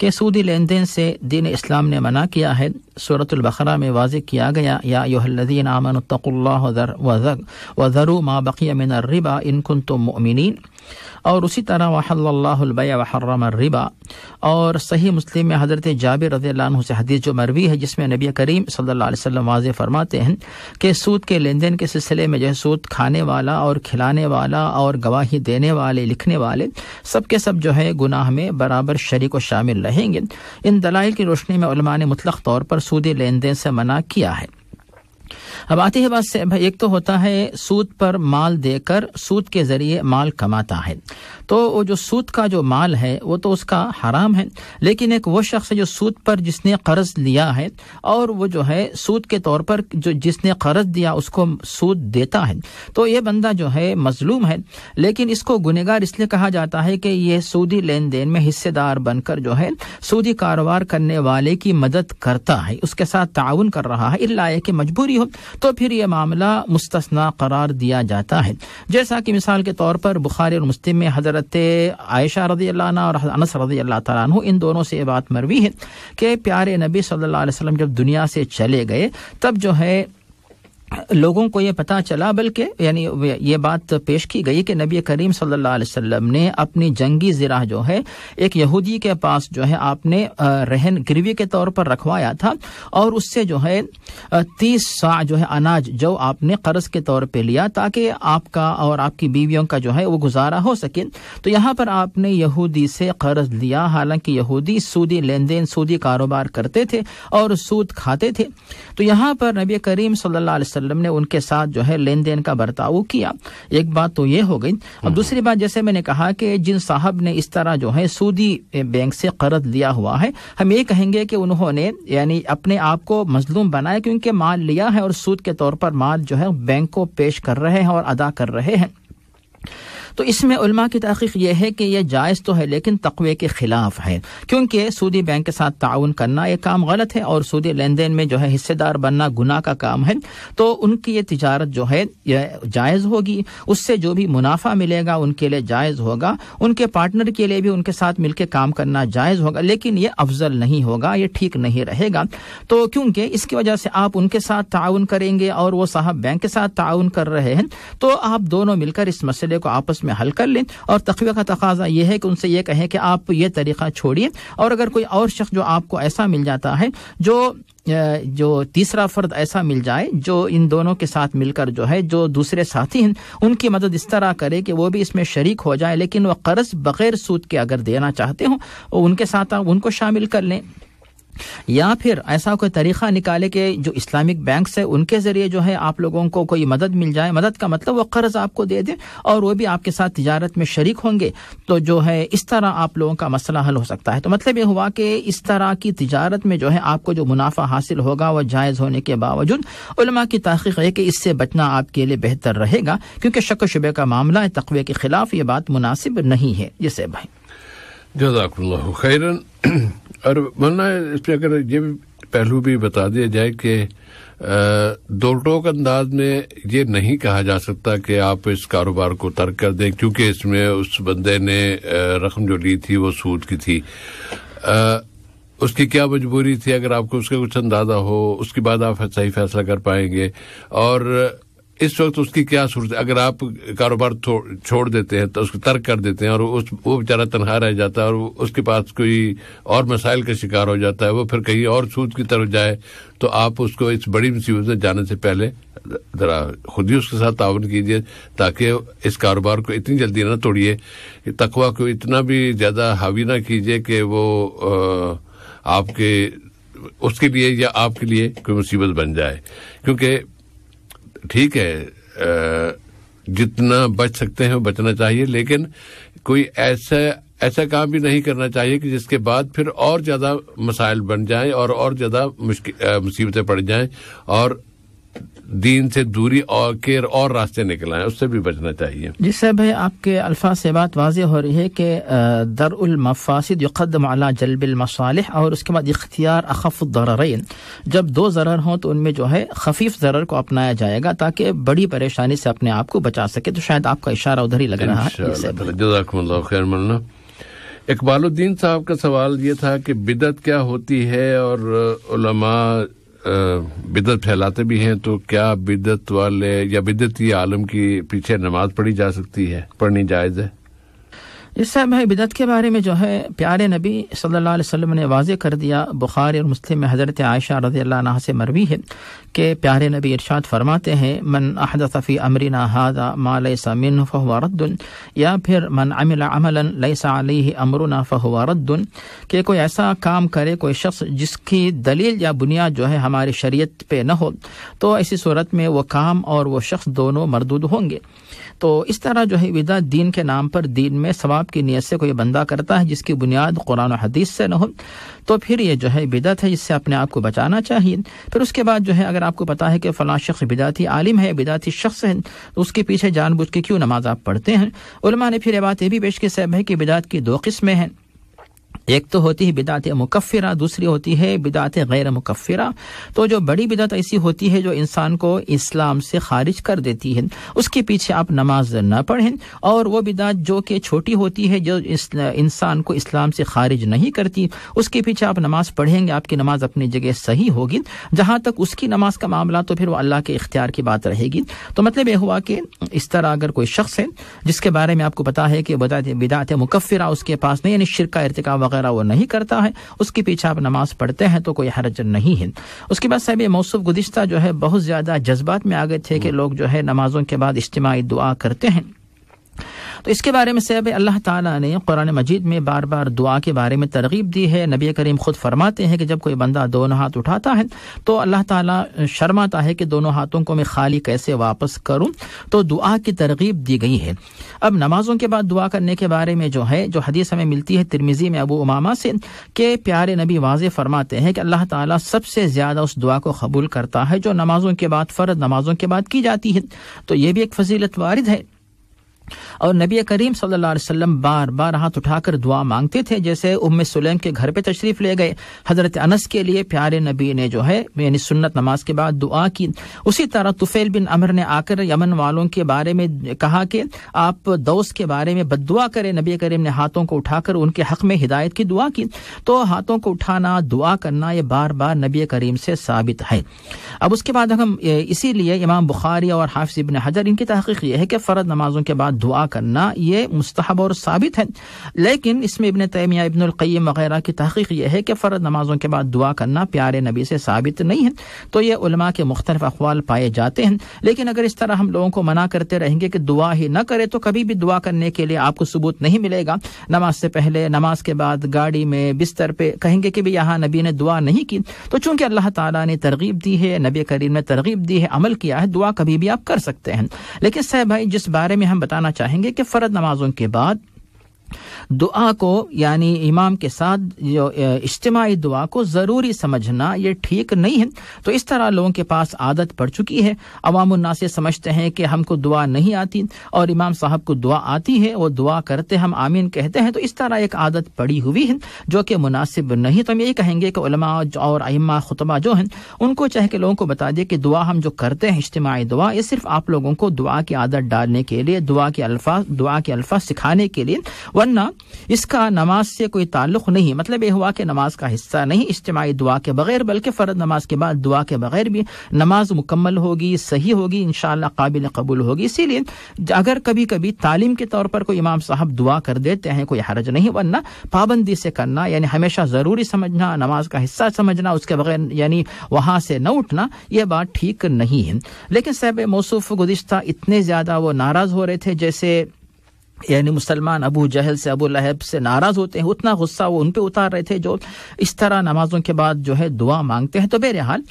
कि सूदी लेन देन से दीन इस्लाम ने मना किया है सूरतलबकरा में वाज किया गया या योहल्लिन आमन वज़रू मा बक़िया मिन रिबा इनकुन तो और उसी तरह वहल्लाबया वहर्रम रिबा और सही मुस्लिम में हज़रत जाबिर रज़ी से हदीस जो मरवी है जिसमें नबी करीम सल्लल्लाहु अलैहि वसल्लम वाज फरमाते हैं कि सूद के लेन देन के सिलसिले में जो सूद खाने वाला और खिलाने वाला और गवाही देने वाले लिखने वाले सब के सब जो है गुनाह में बराबर शरीक व शामिल रहेंगे इन दलाइल की रोशनी में ने तौर पर सूदी लेन देन से मना किया है अब आती है बात से एक तो होता है सूद पर माल देकर सूद के जरिए माल कमाता है तो वो जो सूद का जो माल है वो तो उसका हराम है लेकिन एक वो शख्स है जो सूद पर जिसने कर्ज लिया है और वो जो है सूद के तौर पर जो जिसने कर्ज दिया उसको सूद देता है तो ये बंदा जो है मजलूम है लेकिन इसको गुनेगार इसलिए कहा जाता है कि ये सूदी लेन देन में हिस्सेदार बनकर जो है सूदी कारोबार करने वाले की मदद करता है उसके साथ ताउन कर रहा है इल्ला की मजबूरी हो तो फिर यह मामला मुस्तना करार दिया जाता है जैसा कि मिसाल के तौर पर बुखारी और मुस्लिम में हजरत आयशा रजी अल्लाह और अनस रजी अल्लाह तु इन दोनों से यह बात मरवी है कि प्यारे नबी सल्लल्लाहु अलैहि वसल्लम जब दुनिया से चले गए तब जो है लोगों को ये पता चला बल्कि यानी ये बात पेश की गई कि नबी करीम सल्लल्लाहु अलैहि वसल्लम ने अपनी जंगी ज़रा जो है एक यहूदी के पास जो है आपने रहन गिरवी के तौर पर रखवाया था और उससे जो है तीस सा जो है अनाज जो आपने कर्ज के तौर पर लिया ताकि आपका और आपकी बीवियों का जो है वो गुजारा हो सके तो यहाँ पर आपने यहूदी से कर्ज लिया हालांकि यहूदी सूदी लेन देन सूदी कारोबार करते थे और सूद खाते थे तो यहाँ पर नबी करीम सल्ला वसल्लम ने उनके साथ जो है लेन देन का बर्ताव किया एक बात तो ये हो गई अब हम्म। दूसरी बात जैसे मैंने कहा कि जिन साहब ने इस तरह जो है सूदी बैंक से कर्ज लिया हुआ है हम ये कहेंगे कि उन्होंने यानी अपने आप को मजलूम बनाया क्योंकि माल लिया है और सूद के तौर पर माल जो है बैंक को पेश कर रहे हैं और अदा कर रहे हैं तो इसमें उलमा की तहकीक यह है कि यह जायज़ तो है लेकिन तकवे के खिलाफ है क्योंकि सूदी बैंक के साथ ताउन करना यह काम गलत है और सूदी लेन देन में जो है हिस्सेदार बनना गुना का काम है तो उनकी ये तजारत जो है यह जायज़ होगी उससे जो भी मुनाफा मिलेगा उनके लिए जायज़ होगा उनके पार्टनर के लिए भी उनके साथ मिलकर काम करना जायज़ होगा लेकिन यह अफजल नहीं होगा ये ठीक नहीं रहेगा तो क्योंकि इसकी वजह से आप उनके साथ ताउन करेंगे और वो साहब बैंक के साथ ताउन कर रहे हैं तो आप दोनों मिलकर इस मसले को आपस उसमें हल कर लें और तकवे का तकाजा यह है कि उनसे यह कहें कि आप ये तरीक़ा छोड़िए और अगर कोई और शख्स जो आपको ऐसा मिल जाता है जो जो तीसरा फर्द ऐसा मिल जाए जो इन दोनों के साथ मिलकर जो है जो दूसरे साथी हैं उनकी मदद इस तरह करे कि वो भी इसमें शरीक हो जाए लेकिन वह कर्ज बगैर सूद के अगर देना चाहते हो उनके साथ उनको शामिल कर लें या फिर ऐसा कोई तरीका निकाले कि जो इस्लामिक बैंक है उनके ज़रिए जो है आप लोगों को कोई मदद मिल जाए मदद का मतलब वो कर्ज़ आपको दे दें और वो भी आपके साथ तजारत में शरीक होंगे तो जो है इस तरह आप लोगों का मसला हल हो सकता है तो मतलब ये हुआ कि इस तरह की तजारत में जो है आपको जो मुनाफा हासिल होगा वह जायज़ होने के बावजूद उलमा की तहकीक है कि इससे बचना आपके लिए बेहतर रहेगा क्योंकि शक शुबे का मामला है तकवे के खिलाफ ये बात मुनासिब नहीं है जिसे भाई जजाकल्ला खैरन [clears throat] और वरना इस पर अगर ये पहलू भी बता दिया जाए कि दो टोक अंदाज में ये नहीं कहा जा सकता कि आप इस कारोबार को तर्क कर दें क्योंकि इसमें उस बंदे ने रकम जो ली थी वो सूद की थी आ, उसकी क्या मजबूरी थी अगर आपको उसका कुछ अंदाज़ा हो उसके बाद आप सही फैसला कर पाएंगे और इस वक्त उसकी क्या सूरत अगर आप कारोबार छोड़ देते हैं तो उसको तर्क कर देते हैं और उस वो बेचारा तनहा रह जाता है और उसके पास कोई और मसाइल का शिकार हो जाता है वो फिर कहीं और सूद की तरफ जाए तो आप उसको इस बड़ी मुसीबत में जाने से पहले ज़रा खुद ही उसके साथ तावन कीजिए ताकि इस कारोबार को इतनी जल्दी ना तोड़िए तकवा को इतना भी ज़्यादा हावी ना कीजिए कि वो आपके उसके लिए या आपके लिए कोई मुसीबत बन जाए क्योंकि ठीक है जितना बच सकते हैं बचना चाहिए लेकिन कोई ऐसा ऐसा काम भी नहीं करना चाहिए कि जिसके बाद फिर और ज़्यादा मसाइल बन जाएं और और ज़्यादा मुसीबतें पड़ जाएं और दीन से दूरी और के और रास्ते निकल आए उससे भी बचना चाहिए जी भाई आपके अल्फाज से बात वाज हो रही है कि उलमफासद यकदम अला जलबिलमसालह और उसके बाद इख्तियार अखफ़ररैन जब दो ज़रर हों तो उनमें जो है खफीफ ज़रर को अपनाया जाएगा ताकि बड़ी परेशानी से अपने आप को बचा सके तो शायद आपका इशारा उधर ही लग रहा है इकबालुद्दीन साहब का सवाल ये था कि बिदत क्या होती है और बिदत फैलाते भी हैं तो क्या बिदत वाले या बिदती आलम की पीछे नमाज पढ़ी जा सकती है पढ़नी जायज है इस सब में बिदत के बारे में जो है प्यारे नबी सल्लल्लाहु अलैहि वसल्लम ने वाज कर दिया बुखारी और मुस्लिम में हज़रत आयशा रजी अल्लाह से मरवी है कि प्यारे नबी इरशाद फरमाते हैं मन अहदफ़ी अमरीना हादा माल समिन फ़हवारद्दन या फिर मन अमिल अमलन लैसा अली अमरुना फ़हवारद्दन कि कोई ऐसा काम करे कोई शख्स जिसकी दलील या बुनियाद जो है हमारी शरीयत पे न हो तो ऐसी सूरत में वो काम और वो शख्स दोनों मरदूद होंगे तो इस तरह जो है विदा दीन के नाम पर दीन में सवाब की नीयत से कोई बंदा करता है जिसकी बुनियाद कुरान हदीस से न हो तो फिर ये जो है बिदत है इससे अपने आप को बचाना चाहिए फिर उसके बाद जो है अगर आपको पता है कि फला शख्स बिदाती आलिम है बिदाती शख्स है तो उसके पीछे जानबूझ के क्यों नमाज आप पढ़ते हैं उलमा ने फिर ये बात यह भी पेश की सैब है कि बिदात की दो किस्में हैं एक तो होती है बिदात मुकफ़रा दूसरी होती है बिदात गैर मुकफ़रा तो जो बड़ी बिदात ऐसी होती है जो इंसान को इस्लाम से खारिज कर देती है उसके पीछे आप नमाज न पढ़ें और वो बिदात जो कि छोटी होती है जो इंसान को इस्लाम से खारिज नहीं करती उसके पीछे आप नमाज पढ़ेंगे आपकी नमाज अपनी जगह सही होगी जहाँ तक उसकी नमाज का मामला तो फिर वह अल्लाह के इख्तियार की बात रहेगी तो मतलब यह हुआ कि इस तरह अगर कोई शख्स है जिसके बारे में आपको पता है कि बिदात मुकफ़रा उसके पास नहीं यानी शिरका इरतिका वगैरह वो नहीं करता है उसके पीछे आप नमाज पढ़ते हैं तो कोई हरज नहीं है उसके बाद साहब मौसम गुजश्ता जो है बहुत ज़्यादा जज्बात में आ गए थे कि हम्म। लोग जो है नमाजों के बाद इज्तमी दुआ करते हैं तो इसके बारे में सैब अल्लाह ताला ने कुरान मजीद में बार बार दुआ के बारे में तरगीब दी है नबी करीम खुद फरमाते हैं कि जब कोई बंदा दोनों हाथ उठाता है तो अल्लाह ताला शर्माता है कि दोनों हाथों को मैं खाली कैसे वापस करूं तो दुआ की तरगीब दी गई है अब नमाजों के बाद दुआ करने के बारे में जो है जो हदीस हमें मिलती है तिरमिजी में अबू उमामा से के प्यारे नबी वाज फरमाते हैं कि अल्लाह ताला सबसे ज़्यादा उस दुआ को कबूल करता है जो नमाजों के बाद फ़र्द नमाजों के बाद की जाती है तो ये भी एक फजीलत वारिद है और नबी करीम सल्लल्लाहु अलैहि वसल्लम बार बार हाथ उठाकर दुआ मांगते थे जैसे उम्म सुलेम के घर पे तशरीफ ले गए हजरत अनस के लिए प्यारे नबी ने जो है यानी सुन्नत नमाज के बाद दुआ की उसी तरह तुफेल बिन अमर ने आकर यमन वालों के बारे में कहा कि आप दोस्त के बारे में दुआ करें नबी करीम ने हाथों को उठाकर उनके हक में हिदायत की दुआ की तो हाथों को उठाना दुआ करना ये बार बार नबी करीम से साबित है अब उसके बाद हम इसीलिए इमाम बुखारी और हाफिज इबन हजर इनकी तहकीक यह है कि फ़र्द नमाजों के बाद दुआ करना ये मुस्तहब और साबित है लेकिन इसमें इबन तैमिया इबनकैम वगैरह की तहकीक यह है कि फ़र्द नमाज़ों के बाद दुआ करना प्यारे नबी से साबित नहीं है तो ये उलमा के मुख्तलिफ अखवाल पाए जाते हैं लेकिन अगर इस तरह हम लोगों को मना करते रहेंगे कि दुआ ही न करें तो कभी भी दुआ करने के लिए आपको सबूत नहीं मिलेगा नमाज से पहले नमाज के बाद गाड़ी में बिस्तर पर कहेंगे कि भी यहाँ नबी ने दुआ नहीं की तो चूंकि अल्लाह तला ने तरगीब दी है नबी करीम ने तरगीब दी है अमल किया है दुआ कभी भी आप कर सकते हैं लेकिन सह भाई जिस बारे में हम बताना चाहेंगे कि फ़र्द नमाजों के बाद दुआ को यानी इमाम के साथ जो इज्तमाही दुआ को ज़रूरी समझना ये ठीक नहीं है तो इस तरह लोगों के पास आदत पड़ चुकी है अवामन्नास से समझते हैं कि हमको दुआ नहीं आती और इमाम साहब को दुआ आती है वो दुआ करते हम आमीन कहते हैं तो इस तरह एक आदत पड़ी हुई है जो कि मुनासिब नहीं तो हम यही कहेंगे कि उलमा और अम्मा खुतबा जो हैं उनको चाहे कि लोगों को बता दें कि दुआ हम जो करते हैं इज्तमाही दुआ ये सिर्फ आप लोगों को दुआ की आदत डालने के लिए दुआ के अल्फाज दुआ के अल्फाज सिखाने के लिए वरना इसका नमाज से कोई ताल्लुक नहीं मतलब यह हुआ कि नमाज का हिस्सा नहीं इज्तमाही दुआ के बगैर बल्कि फ़र्द नमाज के बाद दुआ के बगैर भी नमाज मुकम्मल होगी सही होगी इन काबिल कबूल होगी इसीलिए अगर कभी कभी तालीम के तौर पर कोई इमाम साहब दुआ कर देते हैं कोई हरज नहीं वरना पाबंदी से करना यानी हमेशा ज़रूरी समझना नमाज का हिस्सा समझना उसके बगैर यानी वहां से न उठना यह बात ठीक नहीं है लेकिन साहब मौसू गुजश्ता इतने ज़्यादा वो नाराज़ हो रहे थे जैसे यानी मुसलमान अबू जहल से अबू लहब से नाराज़ होते हैं उतना गुस्सा वो उन पर उतार रहे थे जो इस तरह नमाज़ों के बाद जो है दुआ मांगते हैं तो बहरहाल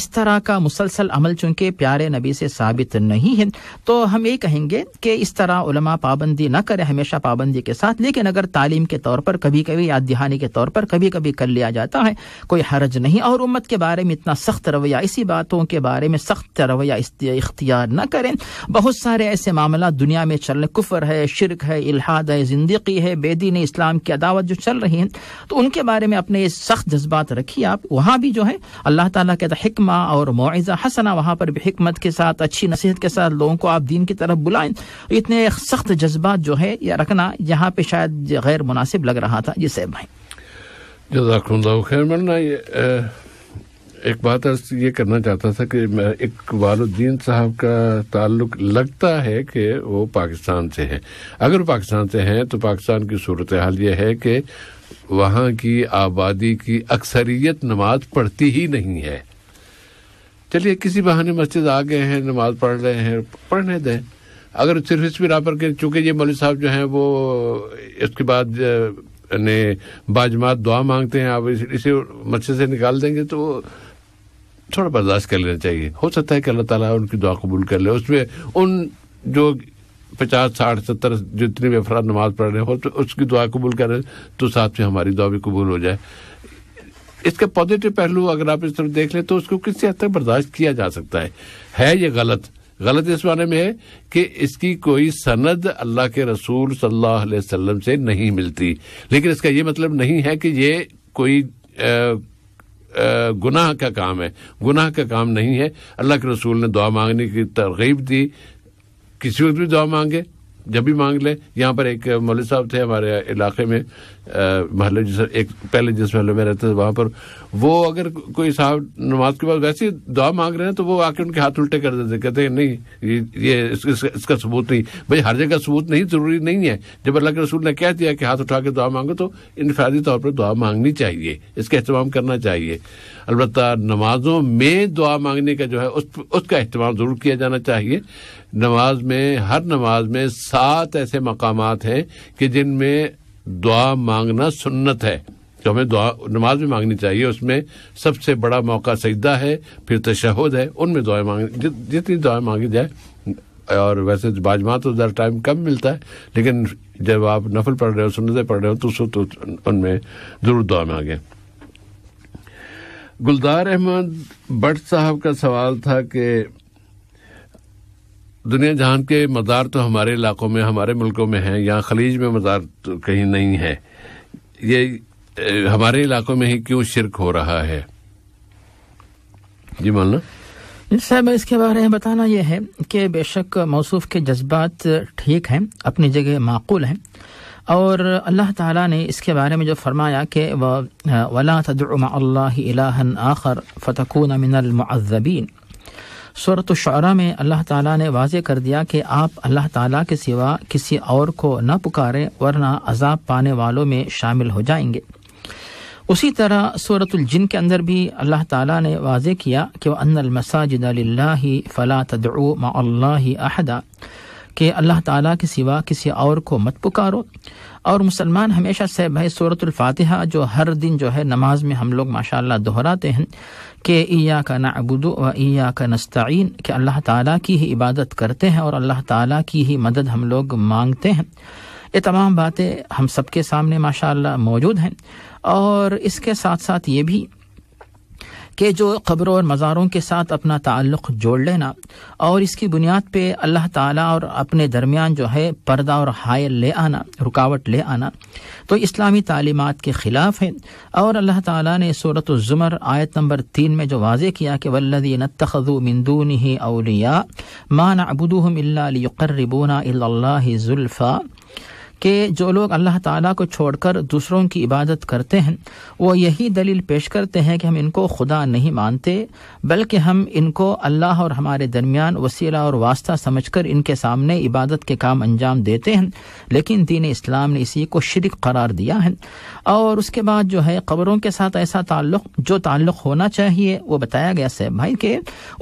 इस तरह का मुसलसल अमल चूंकि प्यारे नबी से साबित नहीं है तो हम ये कहेंगे कि इस तरह उलमा पाबंदी ना करें हमेशा पाबंदी के साथ लेकिन अगर तालीम के तौर पर कभी कभी याद दहानी के तौर पर कभी कभी कर लिया जाता है कोई हरज नहीं और उम्मत के बारे में इतना सख्त रवैया इसी बातों के बारे में सख्त रवैया इख्तियार न करें बहुत सारे ऐसे मामला दुनिया में चल कुफर है शिरक है इलाहाद है जिंदगी है बेदीन इस्लाम की अदावत जो चल रही है तो उनके बारे में अपने सख्त जज्बात रखिए आप वहाँ भी जो है अल्लाह ताला के हिकमा और मुआजा हसना वहाँ पर भी हमत के साथ अच्छी नसीहत के साथ लोगों को आप दीन की तरफ बुलाएं इतने सख्त जज्बात जो है या रखना यहाँ पे शायद गैर मुनासिब लग रहा था जिसे भाई जजाक खैर ये एक बात ये करना चाहता था कि एक वालुद्दीन साहब का ताल्लुक लगता है कि वो पाकिस्तान से है अगर पाकिस्तान से हैं तो पाकिस्तान की सूरत हाल ये है कि वहाँ की आबादी की अक्सरियत नमाज पढ़ती ही नहीं है चलिए किसी बहाने मस्जिद आ गए हैं नमाज पढ़ रहे हैं पढ़ने दें अगर सिर्फ इस बिना पर के चूँकि ये मौलवी साहब जो हैं वो इसके बाद ने बाजमात दुआ मांगते हैं आप इसे मस्जिद से निकाल देंगे तो थोड़ा बर्दाश्त कर लेना चाहिए हो सकता है कि अल्लाह ताला उनकी दुआ कबूल कर ले उसमें उन जो पचास साठ सत्तर जितने भी अफराद नमाज पढ़ रहे हो तो उसकी दुआ कबूल कर रहे तो साथ में हमारी दुआ भी कबूल हो जाए इसके पॉजिटिव पहलू अगर आप इस तरफ देख लें तो उसको किसी हद तक बर्दाश्त किया जा सकता है है ये गलत गलत इस बारे में है कि इसकी कोई सनद अल्लाह के रसूल सल्लल्लाहु अलैहि वसल्लम से नहीं मिलती लेकिन इसका ये मतलब नहीं है कि ये कोई आ, गुनाह का काम है गुनाह का काम नहीं है अल्लाह के रसूल ने दुआ मांगने की तरगीब दी किसी वक्त भी दुआ मांगे जब भी मांग लें यहाँ पर एक मौल साहब थे हमारे इलाके में महल जिस एक पहले जिस महल में रहते थे वहाँ पर वो अगर कोई साहब नमाज के बाद वैसे दुआ मांग रहे हैं तो वो आके उनके हाथ उल्टे कर देते कहते हैं नहीं ये, ये इसका, इसका, इसका सबूत नहीं भाई हर जगह सबूत नहीं ज़रूरी नहीं है जब अल्लाह के रसूल ने कह दिया कि हाथ उठा के दुआ मांगो तो इनफरादी तौर पर दुआ मांगनी चाहिए इसका अहतमाम करना चाहिए अलबत् नमाजों में दुआ मांगने का जो है उस उसका अहतमाम ज़रूर किया जाना चाहिए नमाज में हर नमाज में सात ऐसे मकाम हैं कि जिनमें दुआ मांगना सुन्नत है जो तो हमें दुआ नमाज में मांगनी चाहिए उसमें सबसे बड़ा मौका सजदा है फिर तशहद है उनमें दुआएं मांग जितनी दुआएं मांगी जाए और वैसे तो बाजमा तो ज़रा टाइम कम मिलता है लेकिन जब आप नफल पढ़ रहे हो सुनते पढ़ रहे हो तो, तो उनमें ज़रूर दुआ मांगे गुलजार अहमद भट्ट साहब का सवाल था कि दुनिया जहान के मदार तो हमारे इलाकों में हमारे मुल्कों में हैं यहाँ खलीज में मदार तो कहीं नहीं है ये हमारे इलाकों में ही क्यों शिरक हो रहा है जी मौलाना साहब इसके बारे में बताना यह है कि बेशक मौसू के जज्बात ठीक हैं अपनी जगह माकूल हैं और अल्लाह ताला ने इसके बारे में जो फरमाया कि वला तदमा अल्लाह आखर फ़तकून मिनल सूरत शुरा में अल्लाह ताला ने वाज कर दिया कि आप अल्लाह ताला के सिवा किसी और को न पुकारें वरना अजाब पाने वालों में शामिल हो जाएंगे उसी तरह सूरतुल जिन के अंदर भी अल्लाह ताला ने वाज किया कि वह अनल मसाजिद फ़ला तदऊ अहदा कि अल्लाह ताला के सिवा किसी और को मत पुकारो और मुसलमान हमेशा से भाई सूरत फातिहा जो हर दिन जो है नमाज में हम लोग माशा दोहराते हैं कि ईया का नाबुदो व ईया का नस्तीन के अल्लाह ताला की ही इबादत करते हैं और अल्लाह ताला की ही मदद हम लोग मांगते हैं ये तमाम बातें हम सबके सामने माशा मौजूद हैं और इसके साथ साथ ये भी कि जो ख़बरों और मज़ारों के साथ अपना ताल्लुक़ जोड़ लेना और इसकी बुनियाद पे अल्लाह ताला और अपने दरमियान जो है पर्दा और हायल ले आना रुकावट ले आना तो इस्लामी तालीमत के ख़िलाफ़ है और अल्लाह ताला ने सूरत ज़ुमर आयत नंबर तीन में जो वाज़ किया कि वल्लदी नतखु मंदून ही अलिया मान अबुदूम अल्लाबोना अल्लाह जुल्फ़ा कि जो लोग अल्लाह ताला को छोड़कर दूसरों की इबादत करते हैं वो यही दलील पेश करते हैं कि हम इनको खुदा नहीं मानते बल्कि हम इनको अल्लाह और हमारे दरमियान वसीला और वास्ता समझकर इनके सामने इबादत के काम अंजाम देते हैं लेकिन दीन इस्लाम ने इसी को शर्क करार दिया है और उसके बाद जो है खबरों के साथ ऐसा ताल्लुक जो ताल्लुक होना चाहिए वो बताया गया सैब भाई के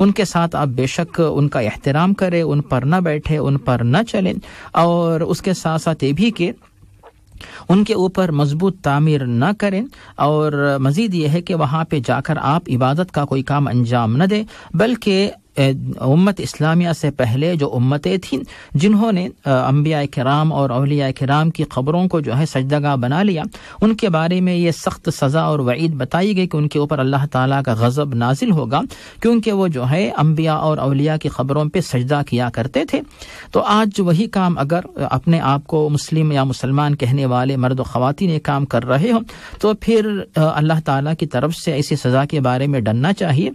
उनके साथ आप बेशक उनका एहतराम करें उन पर न बैठे उन पर न चलें और उसके साथ साथ ये भी ही के उनके ऊपर मजबूत तामीर न करें और मज़ीद यह है कि वहां पे जाकर आप इबादत का कोई काम अंजाम न दें बल्कि उम्मत इस्लामिया से पहले जो उम्मतें थीं जिन्होंने अम्बिया कराम और अलिया कराम की ख़बरों को जो है सजदगा बना लिया उनके बारे में ये सख्त सज़ा और वईद बताई गई कि उनके ऊपर अल्लाह ताला का गज़ब नाजिल होगा क्योंकि वो जो है अम्बिया और अलिया की ख़बरों पर सजदा किया करते थे तो आज वही काम अगर अपने आप को मुस्लिम या मुसलमान कहने वाले मर्द खुवान ये काम कर रहे हों तो फिर अल्लाह ताला की तरफ से इसी सज़ा के बारे में डरना चाहिए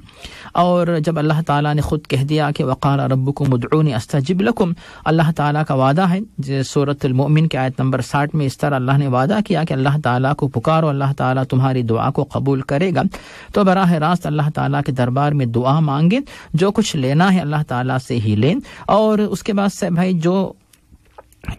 और जब अल्लाह त ने खुद कह दिया कि वक़ार रब को मदरून अस्तजिब लकुम अल्लाह ताला का वादा है सूरत मोमिन के आयत नंबर साठ में इस तरह अल्लाह ने वादा किया कि अल्लाह ताला को पुकारो अल्लाह ताला तुम्हारी दुआ को कबूल करेगा तो बराह रास्त अल्लाह ताला के दरबार में दुआ मांगे जो कुछ लेना है अल्लाह ताला से ही लें और उसके बाद से भाई जो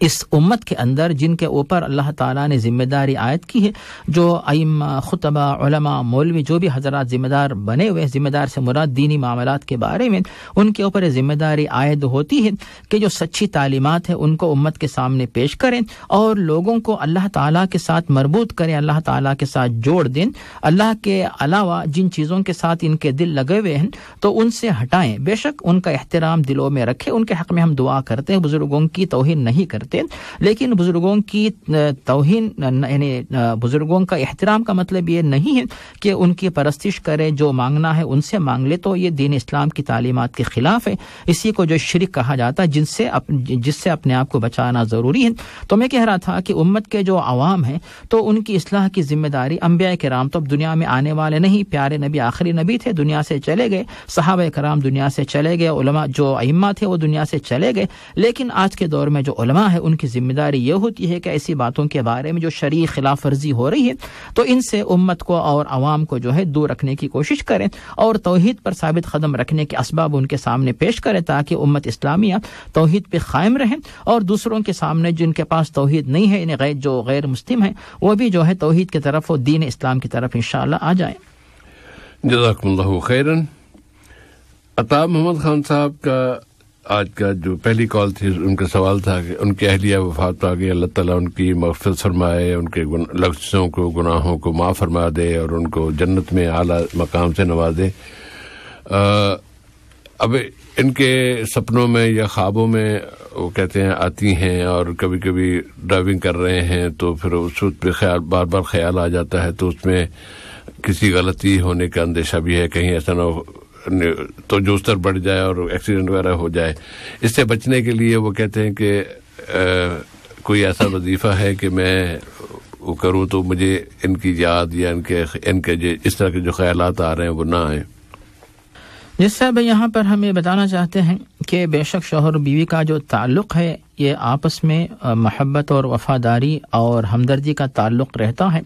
इस उम्मत के अंदर जिनके ऊपर अल्लाह ताला ने जिम्मेदारी आयद की है जो आइम खुतबा उलमा मौलवी जो भी हजरात जिम्मेदार बने हुए जिम्मेदार से मुराद दीनी मामला के बारे में उनके ऊपर जिम्मेदारी आयद होती है कि जो सच्ची तालीमत है उनको उम्मत के सामने पेश करें और लोगों को अल्लाह ताला के साथ मरबूत करें अल्लाह ताला के साथ जोड़ दें अल्लाह के अलावा जिन चीज़ों के साथ इनके दिल लगे हुए हैं तो उनसे हटाएं बेशक उनका एहतराम दिलों में रखें उनके हक़ में हम दुआ करते हैं बुज़ुर्गों की तोहन नहीं करते लेकिन बुज़ुर्गों की तोहन यानी बुज़ुर्गों का एहतराम का मतलब ये नहीं है कि उनकी परस्तिश करें जो मांगना है उनसे मांग ले तो ये दीन इस्लाम की तालीमत के ख़िलाफ़ है इसी को जो शर्क कहा जाता है जिनसे अप, जिससे अपने आप को बचाना ज़रूरी है तो मैं कह रहा था कि उम्मत के जो आवाम हैं तो उनकी असलाह की जिम्मेदारी अम्बिया कराम तो अब दुनिया में आने वाले नहीं प्यारे नबी आखिरी नबी थे दुनिया से चले गए सहाब कराम दुनिया से चले गए जो अम्मा थे वो दुनिया से चले गए लेकिन आज के दौर में जो गुनाह है उनकी जिम्मेदारी यह होती है कि ऐसी बातों के बारे में जो शरीय खिलाफ वर्जी हो रही है तो इनसे उम्मत को और आवाम को जो है दूर रखने की कोशिश करें और तोहहीद पर साबित कदम रखने के इसबाब उनके सामने पेश करें ताकि उम्मत इस्लामिया तोहहीद पर कायम रहें और दूसरों के सामने जिनके पास तोहहीद नहीं है इन्हें गैर जो गैर मुस्लिम है वो भी जो है तोहहीद की तरफ और दीन इस्लाम की तरफ इन आ जाए जजाकमल्ला खैरन अताब मोहम्मद खान साहब का आज का जो पहली कॉल थी उनका सवाल था कि उनकी अहलिया वफात पा गई अल्लाह ताला उनकी मफफत फरमाए उनके लफ्ज़ों को गुनाहों को माफ़ फरमा दे और उनको जन्नत में आला मकाम से नवाजे अब इनके सपनों में या ख्वाबों में वो कहते हैं आती हैं और कभी कभी ड्राइविंग कर रहे हैं तो फिर उस उस पर ख्याल बार बार ख्याल आ जाता है तो उसमें किसी गलती होने का अंदेशा भी है कहीं ऐसा ना हो तो जो स्तर बढ़ जाए और एक्सीडेंट वगैरह हो जाए इससे बचने के लिए वो कहते हैं कि आ, कोई ऐसा वजीफ़ा है कि मैं वो करूँ तो मुझे इनकी याद या इनके इनके इस तरह के जो ख्याल आ रहे हैं वो ना आए जिस साहब यहाँ पर हम ये बताना चाहते हैं कि बेशक शोहर बीवी का जो ताल्लुक़ है ये आपस में मोहब्बत और वफादारी और हमदर्दी का ताल्लुक़ रहता है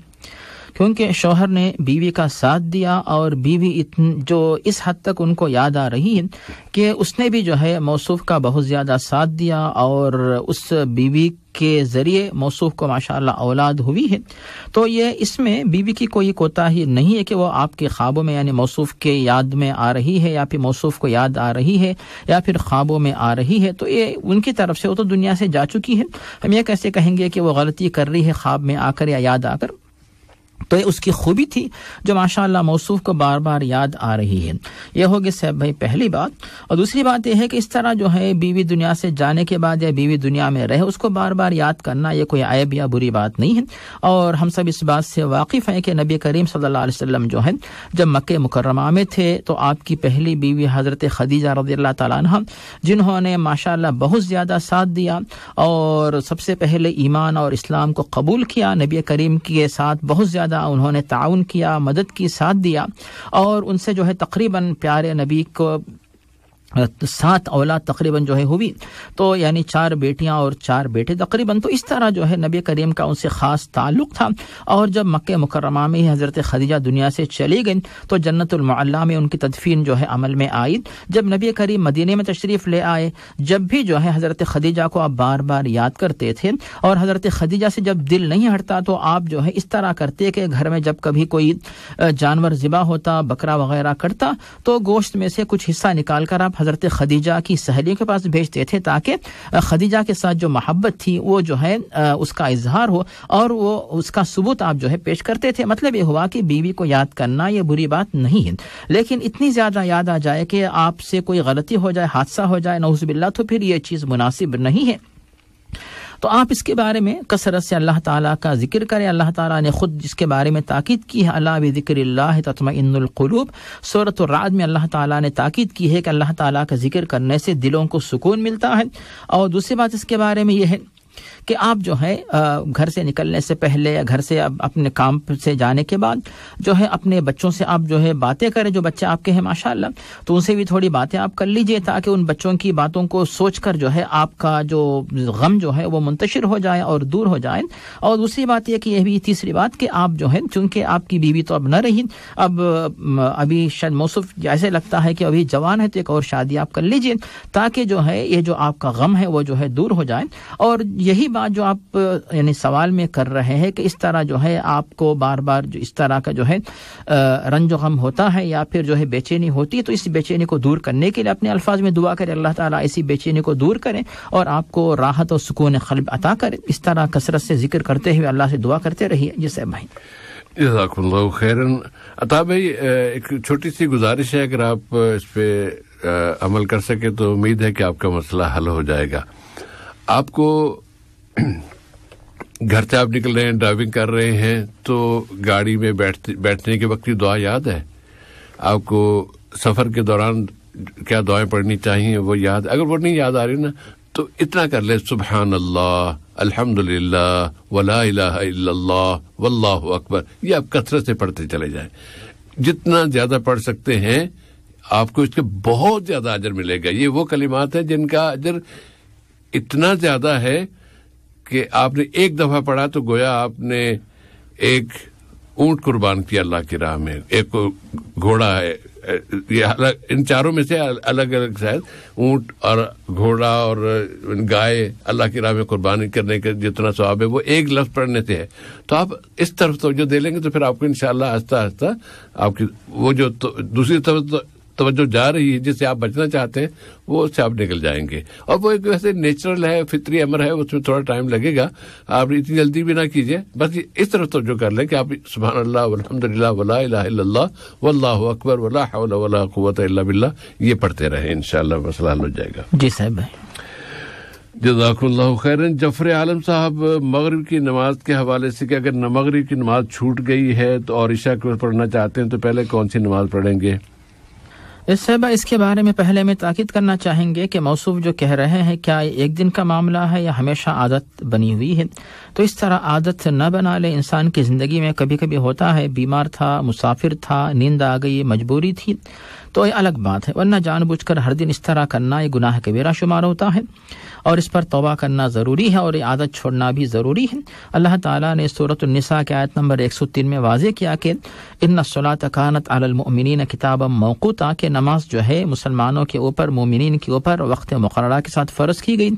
क्योंकि शोहर ने बीवी का साथ दिया और बीवी इतन, जो इस हद तक उनको याद आ रही है कि उसने भी जो है मौसूफ का बहुत ज़्यादा साथ दिया और उस बीवी के ज़रिए मौसूफ को माशा औलाद हुई है तो ये इसमें बीवी की कोई कोताही नहीं है कि वो आपके ख्वाबों में यानी मौसूफ के याद में आ रही है या फिर मौसूफ को याद आ रही है या फिर ख्वाबों में आ रही है तो ये उनकी तरफ से वो तो दुनिया से जा चुकी है हम ये कैसे कहेंगे कि वो गलती कर रही है ख्वाब में आकर या याद आकर तो ये उसकी खूबी थी जो माशाल्लाह मौसूफ को बार बार याद आ रही है यह होगी सैब भाई पहली बात और दूसरी बात यह है कि इस तरह जो है बीवी दुनिया से जाने के बाद या बीवी दुनिया में रहे उसको बार बार याद करना ये कोई आयब या बुरी बात नहीं है और हम सब इस बात से वाकिफ़ हैं कि नबी करीम सल्ला वसम जो है जब मक् मुकरमा में थे तो आपकी पहली बीवी हज़रत खदीजा रदी तला जिन्होंने माशा बहुत ज़्यादा साथ दिया और सबसे पहले ईमान और इस्लाम को कबूल किया नबी करीम के साथ बहुत ज़्यादा लिहाजा उन्होंने ताउन किया मदद की साथ दिया और उनसे जो है तकरीबन प्यारे नबी को सात औलाद तकरीबन जो है हुई तो यानी चार बेटियां और चार बेटे तकरीबन तो इस तरह जो है नबी करीम का उनसे ख़ास ताल्लुक था और जब मक् मुकरमा में ही हज़रत खदीजा दुनिया से चली गई तो जन्नतमल्ला में उनकी तदफीन जो है अमल में आई जब नबी करीम मदीने में तशरीफ़ ले आए जब भी जो है हज़रत खदीजा को आप बार बार याद करते थे और हज़रत खदीजा से जब दिल नहीं हटता तो आप जो है इस तरह करते कि घर में जब कभी कोई जानवर ज़िबा होता बकरा वगैरह करता तो गोश्त में से कुछ हिस्सा निकाल कर आप हज़रत खदीजा की सहेलियों के पास भेजते थे ताकि खदीजा के साथ जो मोहब्बत थी वो जो है उसका इजहार हो और वो उसका सबूत आप जो है पेश करते थे मतलब ये हुआ कि बीवी को याद करना ये बुरी बात नहीं है लेकिन इतनी ज़्यादा याद आ जाए कि आपसे कोई गलती हो जाए हादसा हो जाए नौजबिल्ला तो फिर ये चीज़ मुनासिब नहीं है तो आप इसके बारे में कसरत से अल्लाह ताला का जिक्र करें अल्लाह ताला ने खुद जिसके बारे में ताकीद की है अल्लाह बिक्र ततमकुलूब सूरत रात में अल्लाह ताला ने ताकीद की है कि अल्लाह ताला का जिक्र करने से दिलों को सुकून मिलता है और दूसरी बात इसके बारे में यह है कि आप जो है घर से निकलने से पहले या घर से अपने काम से जाने के बाद जो है अपने बच्चों से आप जो है बातें करें जो बच्चे आपके हैं माशाल्लाह तो उनसे भी थोड़ी बातें आप कर लीजिए ताकि उन बच्चों की बातों को सोच कर जो है आपका जो गम जो है वो मुंतशिर हो जाए और दूर हो जाए और दूसरी बात यह कि यह भी तीसरी बात कि आप जो है चूंकि आपकी बीवी तो अब न रही अब अभी शायद मौसफ जैसे लगता है कि अभी जवान है तो एक और शादी आप कर लीजिए ताकि जो है ये जो आपका गम है वो जो है दूर हो जाए और यही बात जो आप यानी सवाल में कर रहे हैं कि इस तरह जो है आपको बार बार जो इस तरह का जो है रंज गम होता है या फिर जो है बेचैनी होती है तो इस बेचैनी को दूर करने के लिए अपने अल्फाज में दुआ करें अल्लाह ताला इसी बेचैनी को दूर करें और आपको राहत और सुकून खलब अता करें इस तरह कसरत से जिक्र करते हुए अल्लाह से दुआ करते रहिए जैसे भाई खैरन अता भाई एक छोटी सी गुजारिश है अगर आप इस पर अमल कर सके तो उम्मीद है कि आपका मसला हल हो जाएगा आपको [clears throat] घर से आप निकल रहे हैं ड्राइविंग कर रहे हैं तो गाड़ी में बैठते बैठने के वक्त की दुआ याद है आपको सफ़र के दौरान क्या दुआएं पढ़नी चाहिए वो याद अगर वो नहीं याद आ रही ना तो इतना कर ले सुबह अल्लाह अलहमद लाला इलाहा अकबर ये आप कसरत से पढ़ते चले जाए जितना ज़्यादा पढ़ सकते हैं आपको इसके बहुत ज़्यादा अजर मिलेगा ये वो कलिमात है जिनका अजर इतना ज़्यादा है कि आपने एक दफा पढ़ा तो गोया आपने एक ऊंट कुर्बान किया अल्लाह की राह में एक घोड़ा है ये अलग इन चारों में से अलग अलग शायद ऊंट और घोड़ा और गाय अल्लाह की राह में कुर्बानी करने के जितना स्वाब है वो एक लफ्ज पढ़ने से है तो आप इस तरफ तो जो दे लेंगे तो फिर आपको इनशाला आस्ता आस्ता आपकी वो जो तो, दूसरी तरफ तो तवज्जो जा रही है जिससे आप बचना चाहते हैं वो उससे आप निकल जाएंगे और वो एक वैसे नेचुरल है फितरी अमर है उसमें थोड़ा टाइम लगेगा आप इतनी जल्दी भी ना कीजिए बस इस तरफ तवज्जो कर लें कि आप सुबह अल्लाह अलहमदिल्ला वला इला वल्लाह अकबर वला वला बिल्ला ये पढ़ते रहे इन मसला हल हो जाएगा जी साहब जजाकल्ला खैरन जफर आलम साहब मगरब की नमाज के हवाले से कि अगर मगरब की नमाज छूट गई है तो और ईशा को पढ़ना चाहते हैं तो पहले कौन सी नमाज पढ़ेंगे इस सहबा इसके बारे में पहले में ताकद करना चाहेंगे कि मौसूफ जो कह रहे हैं क्या ये एक दिन का मामला है या हमेशा आदत बनी हुई है तो इस तरह आदत न बना ले इंसान की ज़िंदगी में कभी कभी होता है बीमार था मुसाफिर था नींद आ गई मजबूरी थी तो ये अलग बात है वरना जानबूझकर हर दिन इस तरह करना ये गुनाह के बेरा शुमार होता है और इस पर तोबा करना ज़रूरी है और ये आदत छोड़ना भी ज़रूरी है अल्लाह ताला ने सूरत निसा के आयत नंबर एक सौ तीन में वाजे किया कि इन सलात कानत आलमिन किताब मौकूता के नमाज जो है मुसलमानों के ऊपर मोमिन के ऊपर वक्त मुकर के साथ फ़र्ज़ की गई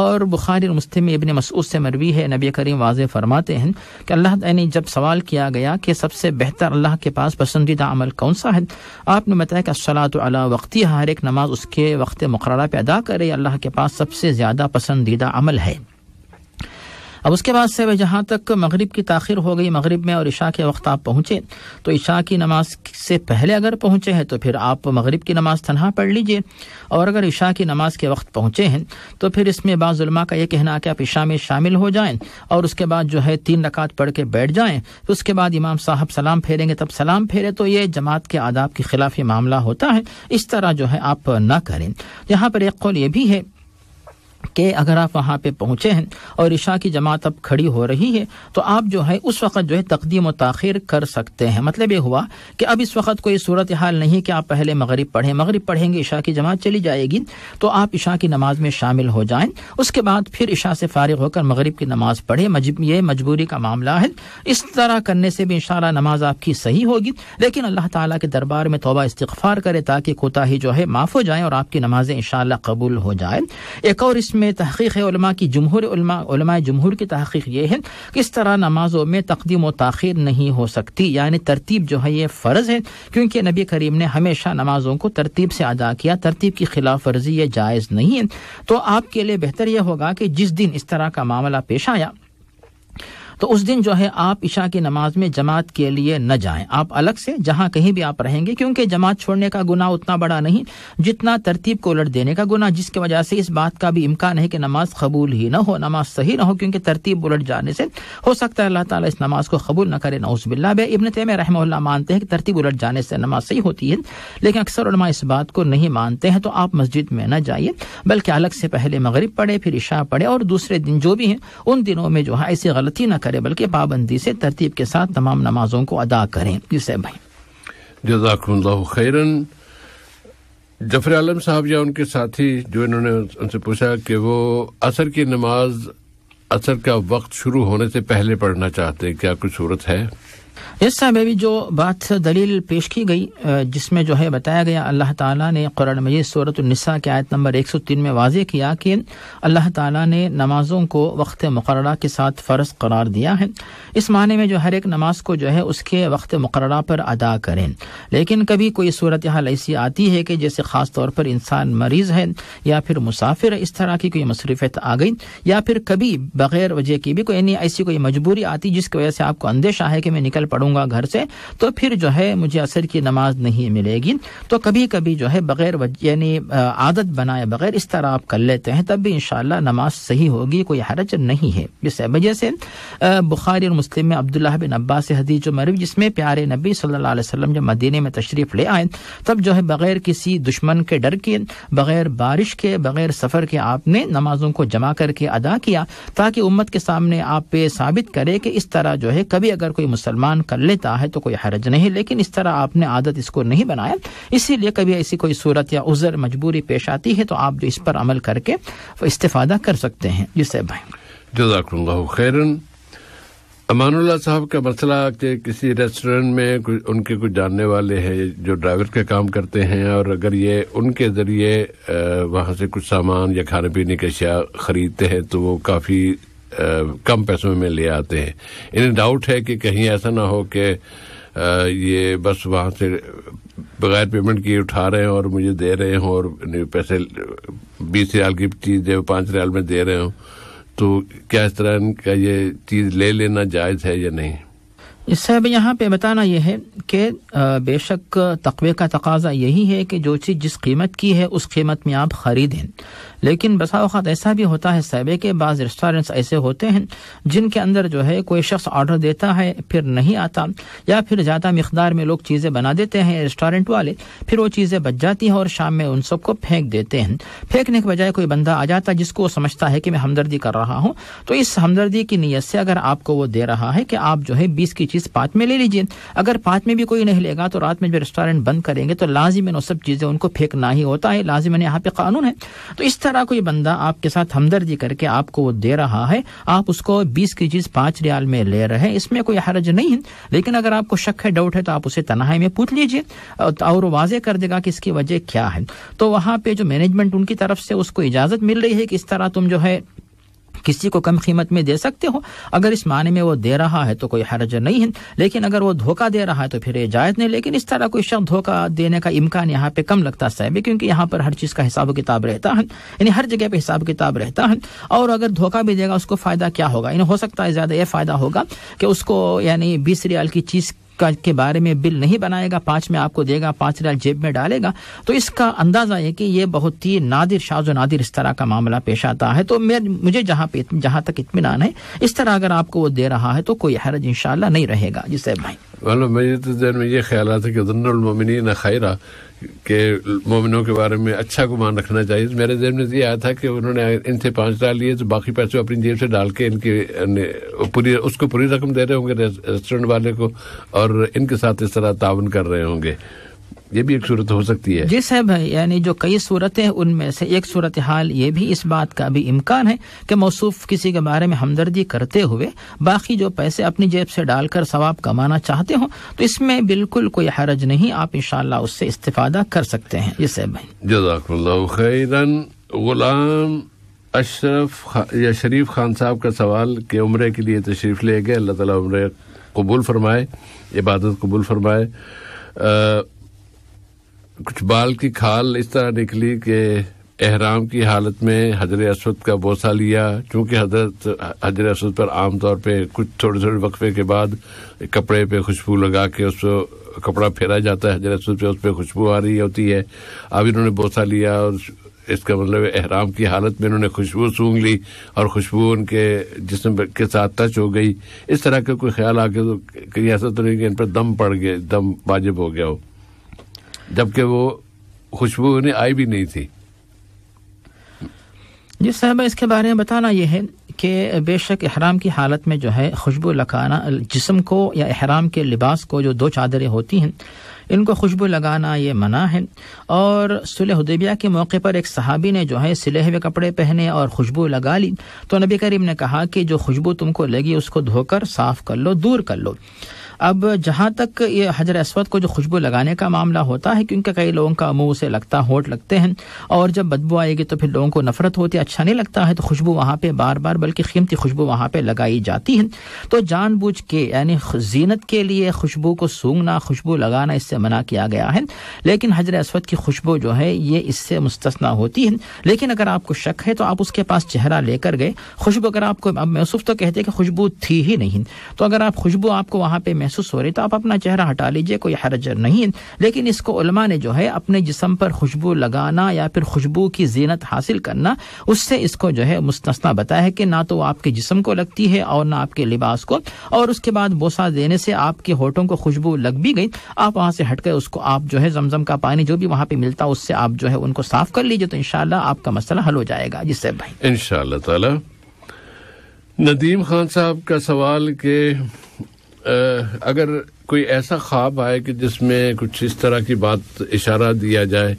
और बुखार मुस्तम इबन मसूद से मरवी है नबी करीम वाज फरमाते हैं कि अल्लाह ने जब सवाल किया गया कि सबसे बेहतर अल्लाह के पास पसंदीदा अमल कौन सा है आपने बताया कि असलात वक्ती हर एक नमाज उसके वक्त मुकर पे अदा करे अल्लाह के पास सबसे ज़्यादा ज़्यादा पसंदीदा अमल है अब उसके बाद से वह जहाँ तक मगरिब की ताखिर हो गई मगरिब में और इशा के वक्त आप पहुँचे तो इशा की नमाज से पहले अगर पहुँचे हैं तो फिर आप मगरिब की नमाज तनहा पढ़ लीजिए और अगर इशा की नमाज के वक्त पहुँचे हैं तो फिर इसमें बाज़ुलमा का यह कहना कि आप इशा में शामिल हो जाएं और उसके बाद जो है तीन रकात पढ़ के बैठ जाए तो उसके बाद इमाम साहब सलाम फेरेंगे तब सलाम फेरे तो ये जमात के आदाब के खिलाफ ये मामला होता है इस तरह जो है आप ना करें यहाँ पर एक कौल ये भी है कि अगर आप वहाँ पे पहुँचे हैं और ईशा की जमात अब खड़ी हो रही है तो आप जो है उस वक्त जो है तकदीम व तखिर कर सकते हैं मतलब ये हुआ कि अब इस वक्त कोई सूरत हाल नहीं कि आप पहले मगरब पढ़ें मगरब पढ़ेंगे ईशा की जमात चली जाएगी तो आप ईशा की नमाज में शामिल हो जाएं उसके बाद फिर ईशा से फारिग होकर मगरब की नमाज पढ़े ये मजबूरी का मामला है इस तरह करने से भी इन नमाज आपकी सही होगी लेकिन अल्लाह ताला के दरबार में तोबा इस्तफ़ार करें ताकि कोताही जो है माफ़ हो जाए और आपकी नमाजें इन कबूल हो जाए एक और इसमें में तहक़ीक़ है की जमहूर जमहूर की तहक़ीक़ ये है कि इस तरह नमाजों में तकदीम व तखिर नहीं हो सकती यानी तरतीब जो है ये फ़र्ज़ है क्योंकि नबी करीम ने हमेशा नमाजों को तरतीब से अदा किया तरतीब की खिलाफ वर्जी ये जायज़ नहीं है तो आपके लिए बेहतर यह होगा कि जिस दिन इस तरह का मामला पेश आया तो उस दिन जो है आप ईशा की नमाज में जमात के लिए न जाएं आप अलग से जहां कहीं भी आप रहेंगे क्योंकि जमात छोड़ने का गुना उतना बड़ा नहीं जितना तरतीब को उलट देने का गुना जिसकी वजह से इस बात का भी इम्कान है कि नमाज कबूल ही ना हो नमाज सही ना हो क्योंकि तरतीब उलट जाने से हो सकता है अल्लाह ताला इस नमाज को कबूल न करे नौजबिल्ला बे इबन तेम रहमल्ला मानते हैं कि तरतीब उलट जाने से नमाज सही होती है लेकिन अक्सर इस बात को नहीं मानते हैं तो आप मस्जिद में न जाइए बल्कि अलग से पहले मगरब पढ़े फिर इशा पढ़े और दूसरे दिन जो भी हैं उन दिनों में जो है ऐसी गलती न करें करें बल्कि पाबंदी से तरतीब के साथ तमाम नमाजों को अदा करें जिससे भाई खैरन जफर आलम साहब या उनके साथी जो इन्होंने उनसे पूछा कि वो असर की नमाज असर का वक्त शुरू होने से पहले पढ़ना चाहते हैं क्या कुछ सूरत है यस साहब अभी जो बात दलील पेश की गई जिसमें जो है बताया गया अल्लाह ताला ने कुरान मजीद सूरत निसा के आयत नंबर 103 में वाजे किया कि अल्लाह ताला ने नमाजों को वक्त मुकर्रा के साथ फ़र्ज करार दिया है इस माने में जो हर एक नमाज को जो है उसके वक्त मुकर्रा पर अदा करें लेकिन कभी कोई सूरत हाल ऐसी आती है कि जैसे ख़ास तौर पर इंसान मरीज़ है या फिर मुसाफिर इस तरह की कोई मसरूफियत आ गई या फिर कभी बग़ैर वजह की भी कोई ऐसी कोई मजबूरी आती जिसकी वजह से आपको अंदेशा है कि मैं निकल पढ़ूंगा घर से तो फिर जो है मुझे असर की नमाज नहीं मिलेगी तो कभी कभी जो है बगैर यानी आदत बनाए बगैर इस तरह आप कर लेते हैं तब भी इन नमाज सही होगी कोई हरज नहीं है जिस वजह से बुखारी और मुस्लिम में अब्दुल्ला बिन अब्बास से हदीज जो मरवी जिसमें प्यारे नबी सल्लल्लाहु अलैहि जब मदीने में तशरीफ़ ले आए तब जो है बगैर किसी दुश्मन के डर के बगैर बारिश के बगैर सफ़र के आपने नमाजों को जमा करके अदा किया ताकि उम्मत के सामने आप पे साबित करे कि इस तरह जो है कभी अगर कोई मुसलमान पान कर लेता है तो कोई हरज नहीं लेकिन इस तरह आपने आदत इसको नहीं बनाया इसीलिए कभी ऐसी कोई सूरत या उज़र मजबूरी पेश आती है तो आप जो इस पर अमल करके इस्तेफादा कर सकते हैं जिससे भाई खैरन अमानुल्ला साहब का मसला कि किसी रेस्टोरेंट में उनके कुछ जानने वाले हैं जो ड्राइवर का काम करते हैं और अगर ये उनके ज़रिए वहाँ से कुछ सामान या खाने पीने की अशिया ख़रीदते हैं तो वो काफ़ी कम पैसों में ले आते हैं इन्हें डाउट है कि कहीं ऐसा ना हो कि ये बस वहाँ से बगैर पेमेंट किए उठा रहे हैं और मुझे दे रहे हों और पैसे बीस रियाल की चीज़ जो पाँच रियाल में दे रहे हों तो क्या इस तरह इनका ये चीज़ ले लेना जायज़ है या नहीं इससे अब यहाँ पे बताना यह है कि बेशक तकबे का तकाजा यही है कि जो चीज़ जिस कीमत की है उस कीमत में आप ख़रीदें लेकिन बसा अवत ऐसा भी होता है साहबे के बाद रेस्टोरेंट्स ऐसे होते हैं जिनके अंदर जो है कोई शख्स ऑर्डर देता है फिर नहीं आता या फिर ज़्यादा मकदार में लोग चीज़ें बना देते हैं रेस्टोरेंट वाले फिर वो चीज़ें बच जाती हैं और शाम में उन सबको फेंक देते हैं फेंकने के बजाय कोई बंदा आ जाता है जिसको समझता है कि मैं हमदर्दी कर रहा हूँ तो इस हमदर्दी की नीयत से अगर आपको वो दे रहा है कि आप जो है बीस की चीज़ पाँच में ले लीजिए अगर पाँच में भी कोई नहीं लेगा तो रात में जो रेस्टोरेंट बंद करेंगे तो लाजिम सब चीज़ें उनको फेंकना ही होता है लाजिम यहाँ पे कानून है तो इस तरह तरह कोई बंदा आपके साथ हमदर्दी करके आपको वो दे रहा है आप उसको बीस की चीज पांच रियाल में ले रहे हैं इसमें कोई हरज नहीं है लेकिन अगर आपको शक है डाउट है तो आप उसे तनाई में पूछ लीजिए और वाजे कर देगा कि इसकी वजह क्या है तो वहां पे जो मैनेजमेंट उनकी तरफ से उसको इजाजत मिल रही है कि इस तरह तुम जो है किसी को कम कीमत में दे सकते हो अगर इस माने में वो दे रहा है तो कोई हर्ज नहीं है लेकिन अगर वो धोखा दे रहा है तो फिर ये जायज नहीं लेकिन इस तरह कोई शख्स धोखा देने का इम्कान यहाँ पे कम लगता साहब क्योंकि यहाँ पर हर चीज़ का हिसाब किताब रहता है यानी हर जगह पे हिसाब किताब रहता है और अगर धोखा भी देगा उसको फ़ायदा क्या होगा यानी हो सकता है ज़्यादा ये फ़ायदा होगा कि उसको यानी बीस रियाल की चीज़ का के बारे में बिल नहीं बनाएगा पांच में आपको देगा पांच रियाल जेब में डालेगा तो इसका अंदाज़ा है कि ये बहुत ही नादिर शाज नादिर इस तरह का मामला पेश आता है तो मैं मुझे जहाँ पे जहां तक इतमान है इस तरह अगर आपको वो दे रहा है तो कोई हरज इन नहीं रहेगा जी साहब भाई मेरे तो जहन में ये ख्याल था कि खैरा के मोमिनों के बारे में अच्छा गुमान रखना चाहिए मेरे जेब में तो ये आया था कि उन्होंने इनसे पाँच डाल लिए तो बाकी पैसे अपनी जेब से डाल के इनकी पूरी उसको पूरी रकम दे रहे होंगे रेस्टोरेंट वाले को और इनके साथ इस तरह ताउन कर रहे होंगे ये भी एक सूरत हो सकती है जी साहब यानी जो कई सूरतें हैं उनमें से एक सूरत हाल ये भी इस बात का भी इम्कान है कि मौसूफ किसी के बारे में हमदर्दी करते हुए बाकी जो पैसे अपनी जेब से डालकर सवाब कमाना चाहते हो तो इसमें बिल्कुल कोई हरज नहीं आप इन उससे इस्तेफादा कर सकते हैं जी साहब जजाकल्ला गुलाम अशरफ या शरीफ खान साहब का सवाल के उम्र के लिए तशरीफ ले गए अल्लाह तला उम्र कबूल फरमाए इबादत कबूल फरमाए कुछ बाल की खाल इस तरह निकली कि एहराम की हालत में हजर असद का बोसा लिया चूंकि हजरत हजर असद पर आमतौर पर कुछ थोड़े थोड़े वक्फे के बाद कपड़े पे खुशबू लगा के उसको कपड़ा फेरा जाता है हजर असद पे उस पर खुशबू आ रही होती है अब इन्होंने बोसा लिया और इसका मतलब एहराम की हालत में इन्होंने खुशबू सूंघ ली और खुशबू उनके जिसम के साथ टच हो गई इस तरह का कोई ख्याल आके तो ऐसा तो नहीं कि इन पर दम पड़ गए दम वाजिब हो गया हो जबकि वो खुशबू उन्हें आई भी नहीं थी जी साहब इसके बारे में बताना यह है कि बेशक अहराम की हालत में जो है खुशबू लगाना जिसम को या अहराम के लिबास को जो दो चादरें होती हैं इनको खुशबू लगाना ये मना है और सुलह हदेबिया के मौके पर एक सहाबी ने जो है सिले हुए कपड़े पहने और खुशबू लगा ली तो नबी करीम ने कहा कि जो खुशबू तुमको लगी उसको धोकर साफ कर लो दूर कर लो अब जहां तक ये हजर असवद को जो खुशबू लगाने का मामला होता है क्योंकि कई लोगों का मुंह से लगता होट लगते हैं और जब बदबू आएगी तो फिर लोगों को नफरत होती है अच्छा नहीं लगता है तो खुशबू वहां पर बार बार बल्कि कीमती खुशबू वहां पर लगाई जाती है तो जानबूझ के यानी जीनत के लिए खुशबू को सूंघना खुशबू लगाना इससे मना किया गया है लेकिन हजर असवद की खुशबू जो है ये इससे मुस्तना होती है लेकिन अगर आपको शक है तो आप उसके पास चेहरा लेकर गए खुशबू अगर आपको अब महसूफ तो कहते हैं कि खुशबू थी ही नहीं तो अगर आप खुशबू आपको वहां पे महसूस हो रही तो आप अपना चेहरा हटा लीजिए कोई हरज नहीं लेकिन इसको उलमा ने जो है अपने जिसम पर खुशबू लगाना या फिर खुशबू की जीनत हासिल करना उससे इसको जो है मुस्तना बताया है कि ना तो आपके जिसम को लगती है और ना आपके लिबास को और उसके बाद बोसा देने से आपके होठों को खुशबू लग भी गई आप वहां से हटकर उसको आप जो है जमजम का पानी जो भी वहां पे मिलता है उससे आप जो है उनको साफ कर लीजिए तो इनशाला आपका मसला हल हो जाएगा जिससे भाई इनशाला नदीम खान साहब का सवाल के अगर कोई ऐसा ख्वाब आए कि जिसमें कुछ इस तरह की बात इशारा दिया जाए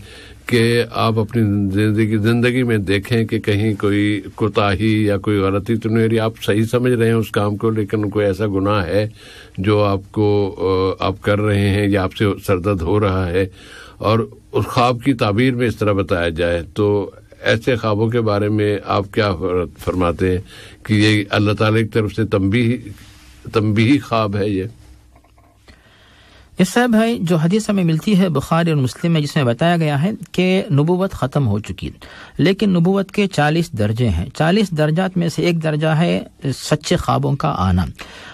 कि आप अपनी जिंदगी जिंदगी में देखें कि कहीं कोई कोताही या कोई गलती तो नहीं आप सही समझ रहे हैं उस काम को लेकिन कोई ऐसा गुनाह है जो आपको आप कर रहे हैं या आपसे सरदर्द हो रहा है और उस ख्वाब की ताबीर में इस तरह बताया जाए तो ऐसे ख्वाबों के बारे में आप क्या फरमाते हैं कि ये अल्लाह ताला की तरफ से तंबी तमबी ख्वाब है ये यस भाई जो हदीस हमें मिलती है बुखारी और मुस्लिम में जिसमें बताया गया है कि नबूवत ख़त्म हो चुकी लेकिन नबूवत के चालीस दर्जे हैं चालीस दर्जात में से एक दर्जा है सच्चे ख्वाबों का आना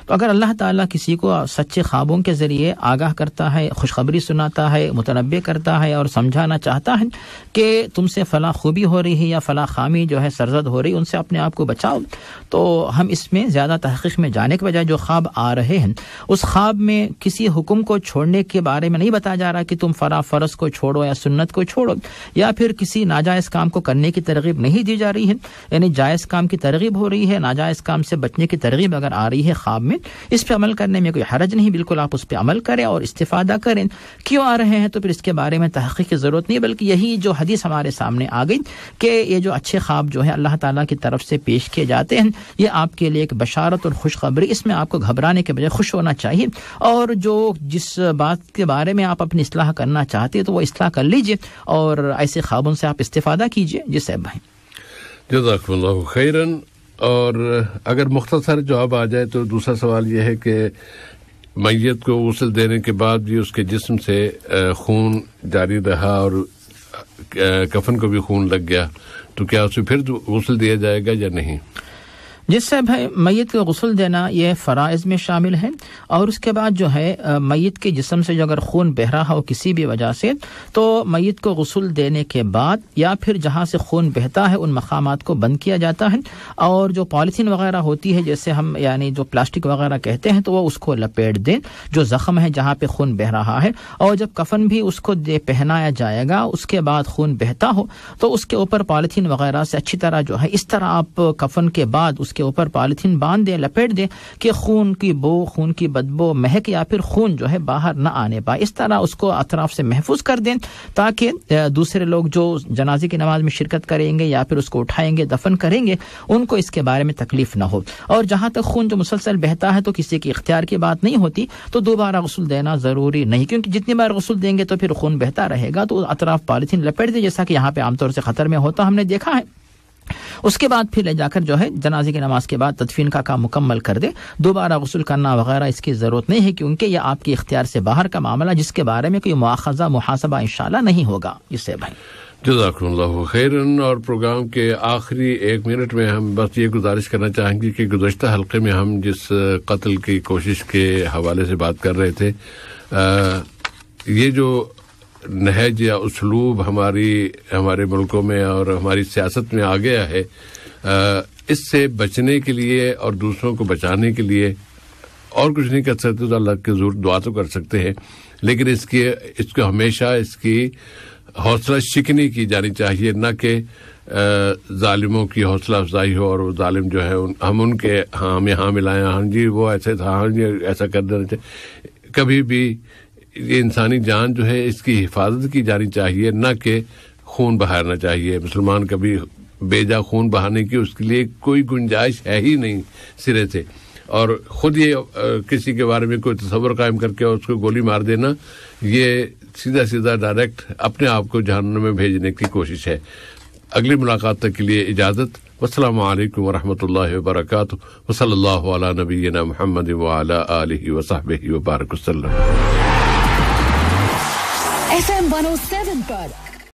तो अगर अल्लाह ताला किसी को सच्चे ख्वाबों के ज़रिए आगाह करता है खुशखबरी सुनाता है मुतनबे करता है और समझाना चाहता है कि तुमसे फ़ला खूबी हो रही है या फ़ला खामी जो है सरजद हो रही है उनसे अपने आप को बचाओ तो हम इसमें ज़्यादा तहकीक में जाने के बजाय जो ख्वाब आ रहे हैं उस ख्वाब में किसी हुक्म को छोड़ने के बारे में नहीं बताया जा रहा कि तुम फ़रा फ़र्ज को छोड़ो या सुन्नत को छोड़ो या फिर किसी नाजायज़ काम को करने की तरगीब नहीं दी जा रही है यानी जायज़ काम की तरगीब हो रही है नाजायज़ काम से बचने की तरगीब अगर आ रही है ख्वाब में में इस पर अमल करने में कोई हरज नहीं बिल्कुल आप उस पर अमल करें और इस्तीफा करें क्यों आ रहे हैं तो फिर इसके बारे में तहकी की ज़रूरत नहीं बल्कि यही जो हदीस हमारे सामने आ गई कि ये जो अच्छे ख्वाब जो है अल्लाह ताला की तरफ से पेश किए जाते हैं ये आपके लिए एक बशारत और खुशखबरी इसमें आपको घबराने के बजाय खुश होना चाहिए और जो जिस बात के बारे में आप अपनी असलाह करना चाहते हैं तो वो असलाह कर लीजिए और ऐसे ख्वाबों से आप इस्तादा कीजिए जिससे भाई जजाकल्ला खैरन और अगर मुख्तसर जवाब आ जाए तो दूसरा सवाल यह है कि मैत को गसल देने के बाद भी उसके जिस्म से खून जारी रहा और कफन को भी खून लग गया तो क्या उसे फिर गसल दिया जाएगा या नहीं जिससे भाई मैत को गसल देना यह फ़राइज़ में शामिल है और उसके बाद जो है मैत के जिसम से जो अगर खून बह रहा हो किसी भी वजह से तो मैत को गसल देने के बाद या फिर जहाँ से खून बहता है उन मकाम को बंद किया जाता है और जो पॉलीथीन वगैरह होती है जैसे हम यानी जो प्लास्टिक वगैरह कहते हैं तो वह उसको लपेट दें जो जख्म है जहाँ पर खून बह रहा है और जब कफन भी उसको पहनाया जाएगा उसके बाद खून बहता हो तो उसके ऊपर पॉलीथीन वगैरह से अच्छी तरह जो है इस तरह आप कफन के बाद उसके उसके ऊपर पॉलीथीन बांध दें लपेट दें कि खून की बो खून की बदबो महक या फिर खून जो है बाहर ना आने पाए इस तरह उसको अतराफ से महफूज कर दें ताकि दूसरे लोग जो जनाजे की नमाज में शिरकत करेंगे या फिर उसको उठाएंगे दफन करेंगे उनको इसके बारे में तकलीफ ना हो और जहां तक खून जो मुसलसल बहता है तो किसी के इख्तियार की बात नहीं होती तो दोबारा गसल देना ज़रूरी नहीं क्योंकि जितनी बार गसल देंगे तो फिर खून बहता रहेगा तो अतराफ पॉलीथीन लपेट दें जैसा कि यहाँ पे आमतौर से ख़तर में होता हमने देखा है उसके बाद फिर ले जाकर जो है जनाजे की नमाज के बाद तदफीन का काम मुकम्मल कर दे दोबारा गसल करना वगैरह इसकी ज़रूरत नहीं है क्योंकि यह आपके इख्तियार से बाहर का मामला जिसके बारे में कोई मुआजा मुहासबा इन नहीं होगा इससे भाई खैरन और प्रोग्राम के आखिरी एक मिनट में हम बस ये गुजारिश करना चाहेंगे कि गुजशत हल्के में हम जिस कत्ल की कोशिश के हवाले से बात कर रहे थे आ, ये जो नहज या उसलूब हमारी हमारे मुल्कों में और हमारी सियासत में आ गया है इससे बचने के लिए और दूसरों को बचाने के लिए और कुछ नहीं कर सकते तो अल्लाह के जोर दुआ तो कर सकते हैं लेकिन इसकी इसको हमेशा इसकी हौसला शिकनी की जानी चाहिए न कि ालिमों की हौसला अफजाई हो और वो ालिम जो है उन, हम उनके हाँ हमें हाँ मिलाएं हाँ जी वो ऐसे था हाँ जी ऐसा कर देना चाहिए कभी भी ये इंसानी जान जो है इसकी हिफाजत की जानी चाहिए न कि खून बहारना चाहिए मुसलमान कभी बेजा खून बहाने की उसके लिए कोई गुंजाइश है ही नहीं सिरे से और ख़ुद ये किसी के बारे में कोई तस्वर कायम करके और उसको गोली मार देना ये सीधा सीधा डायरेक्ट अपने आप को जहन में भेजने की कोशिश है अगली मुलाकात तक के लिए इजाज़त वालेकुम वरहमत ला वरक वसल नबीना महमद वाल वसाब वबारक वसलम FM 107, but.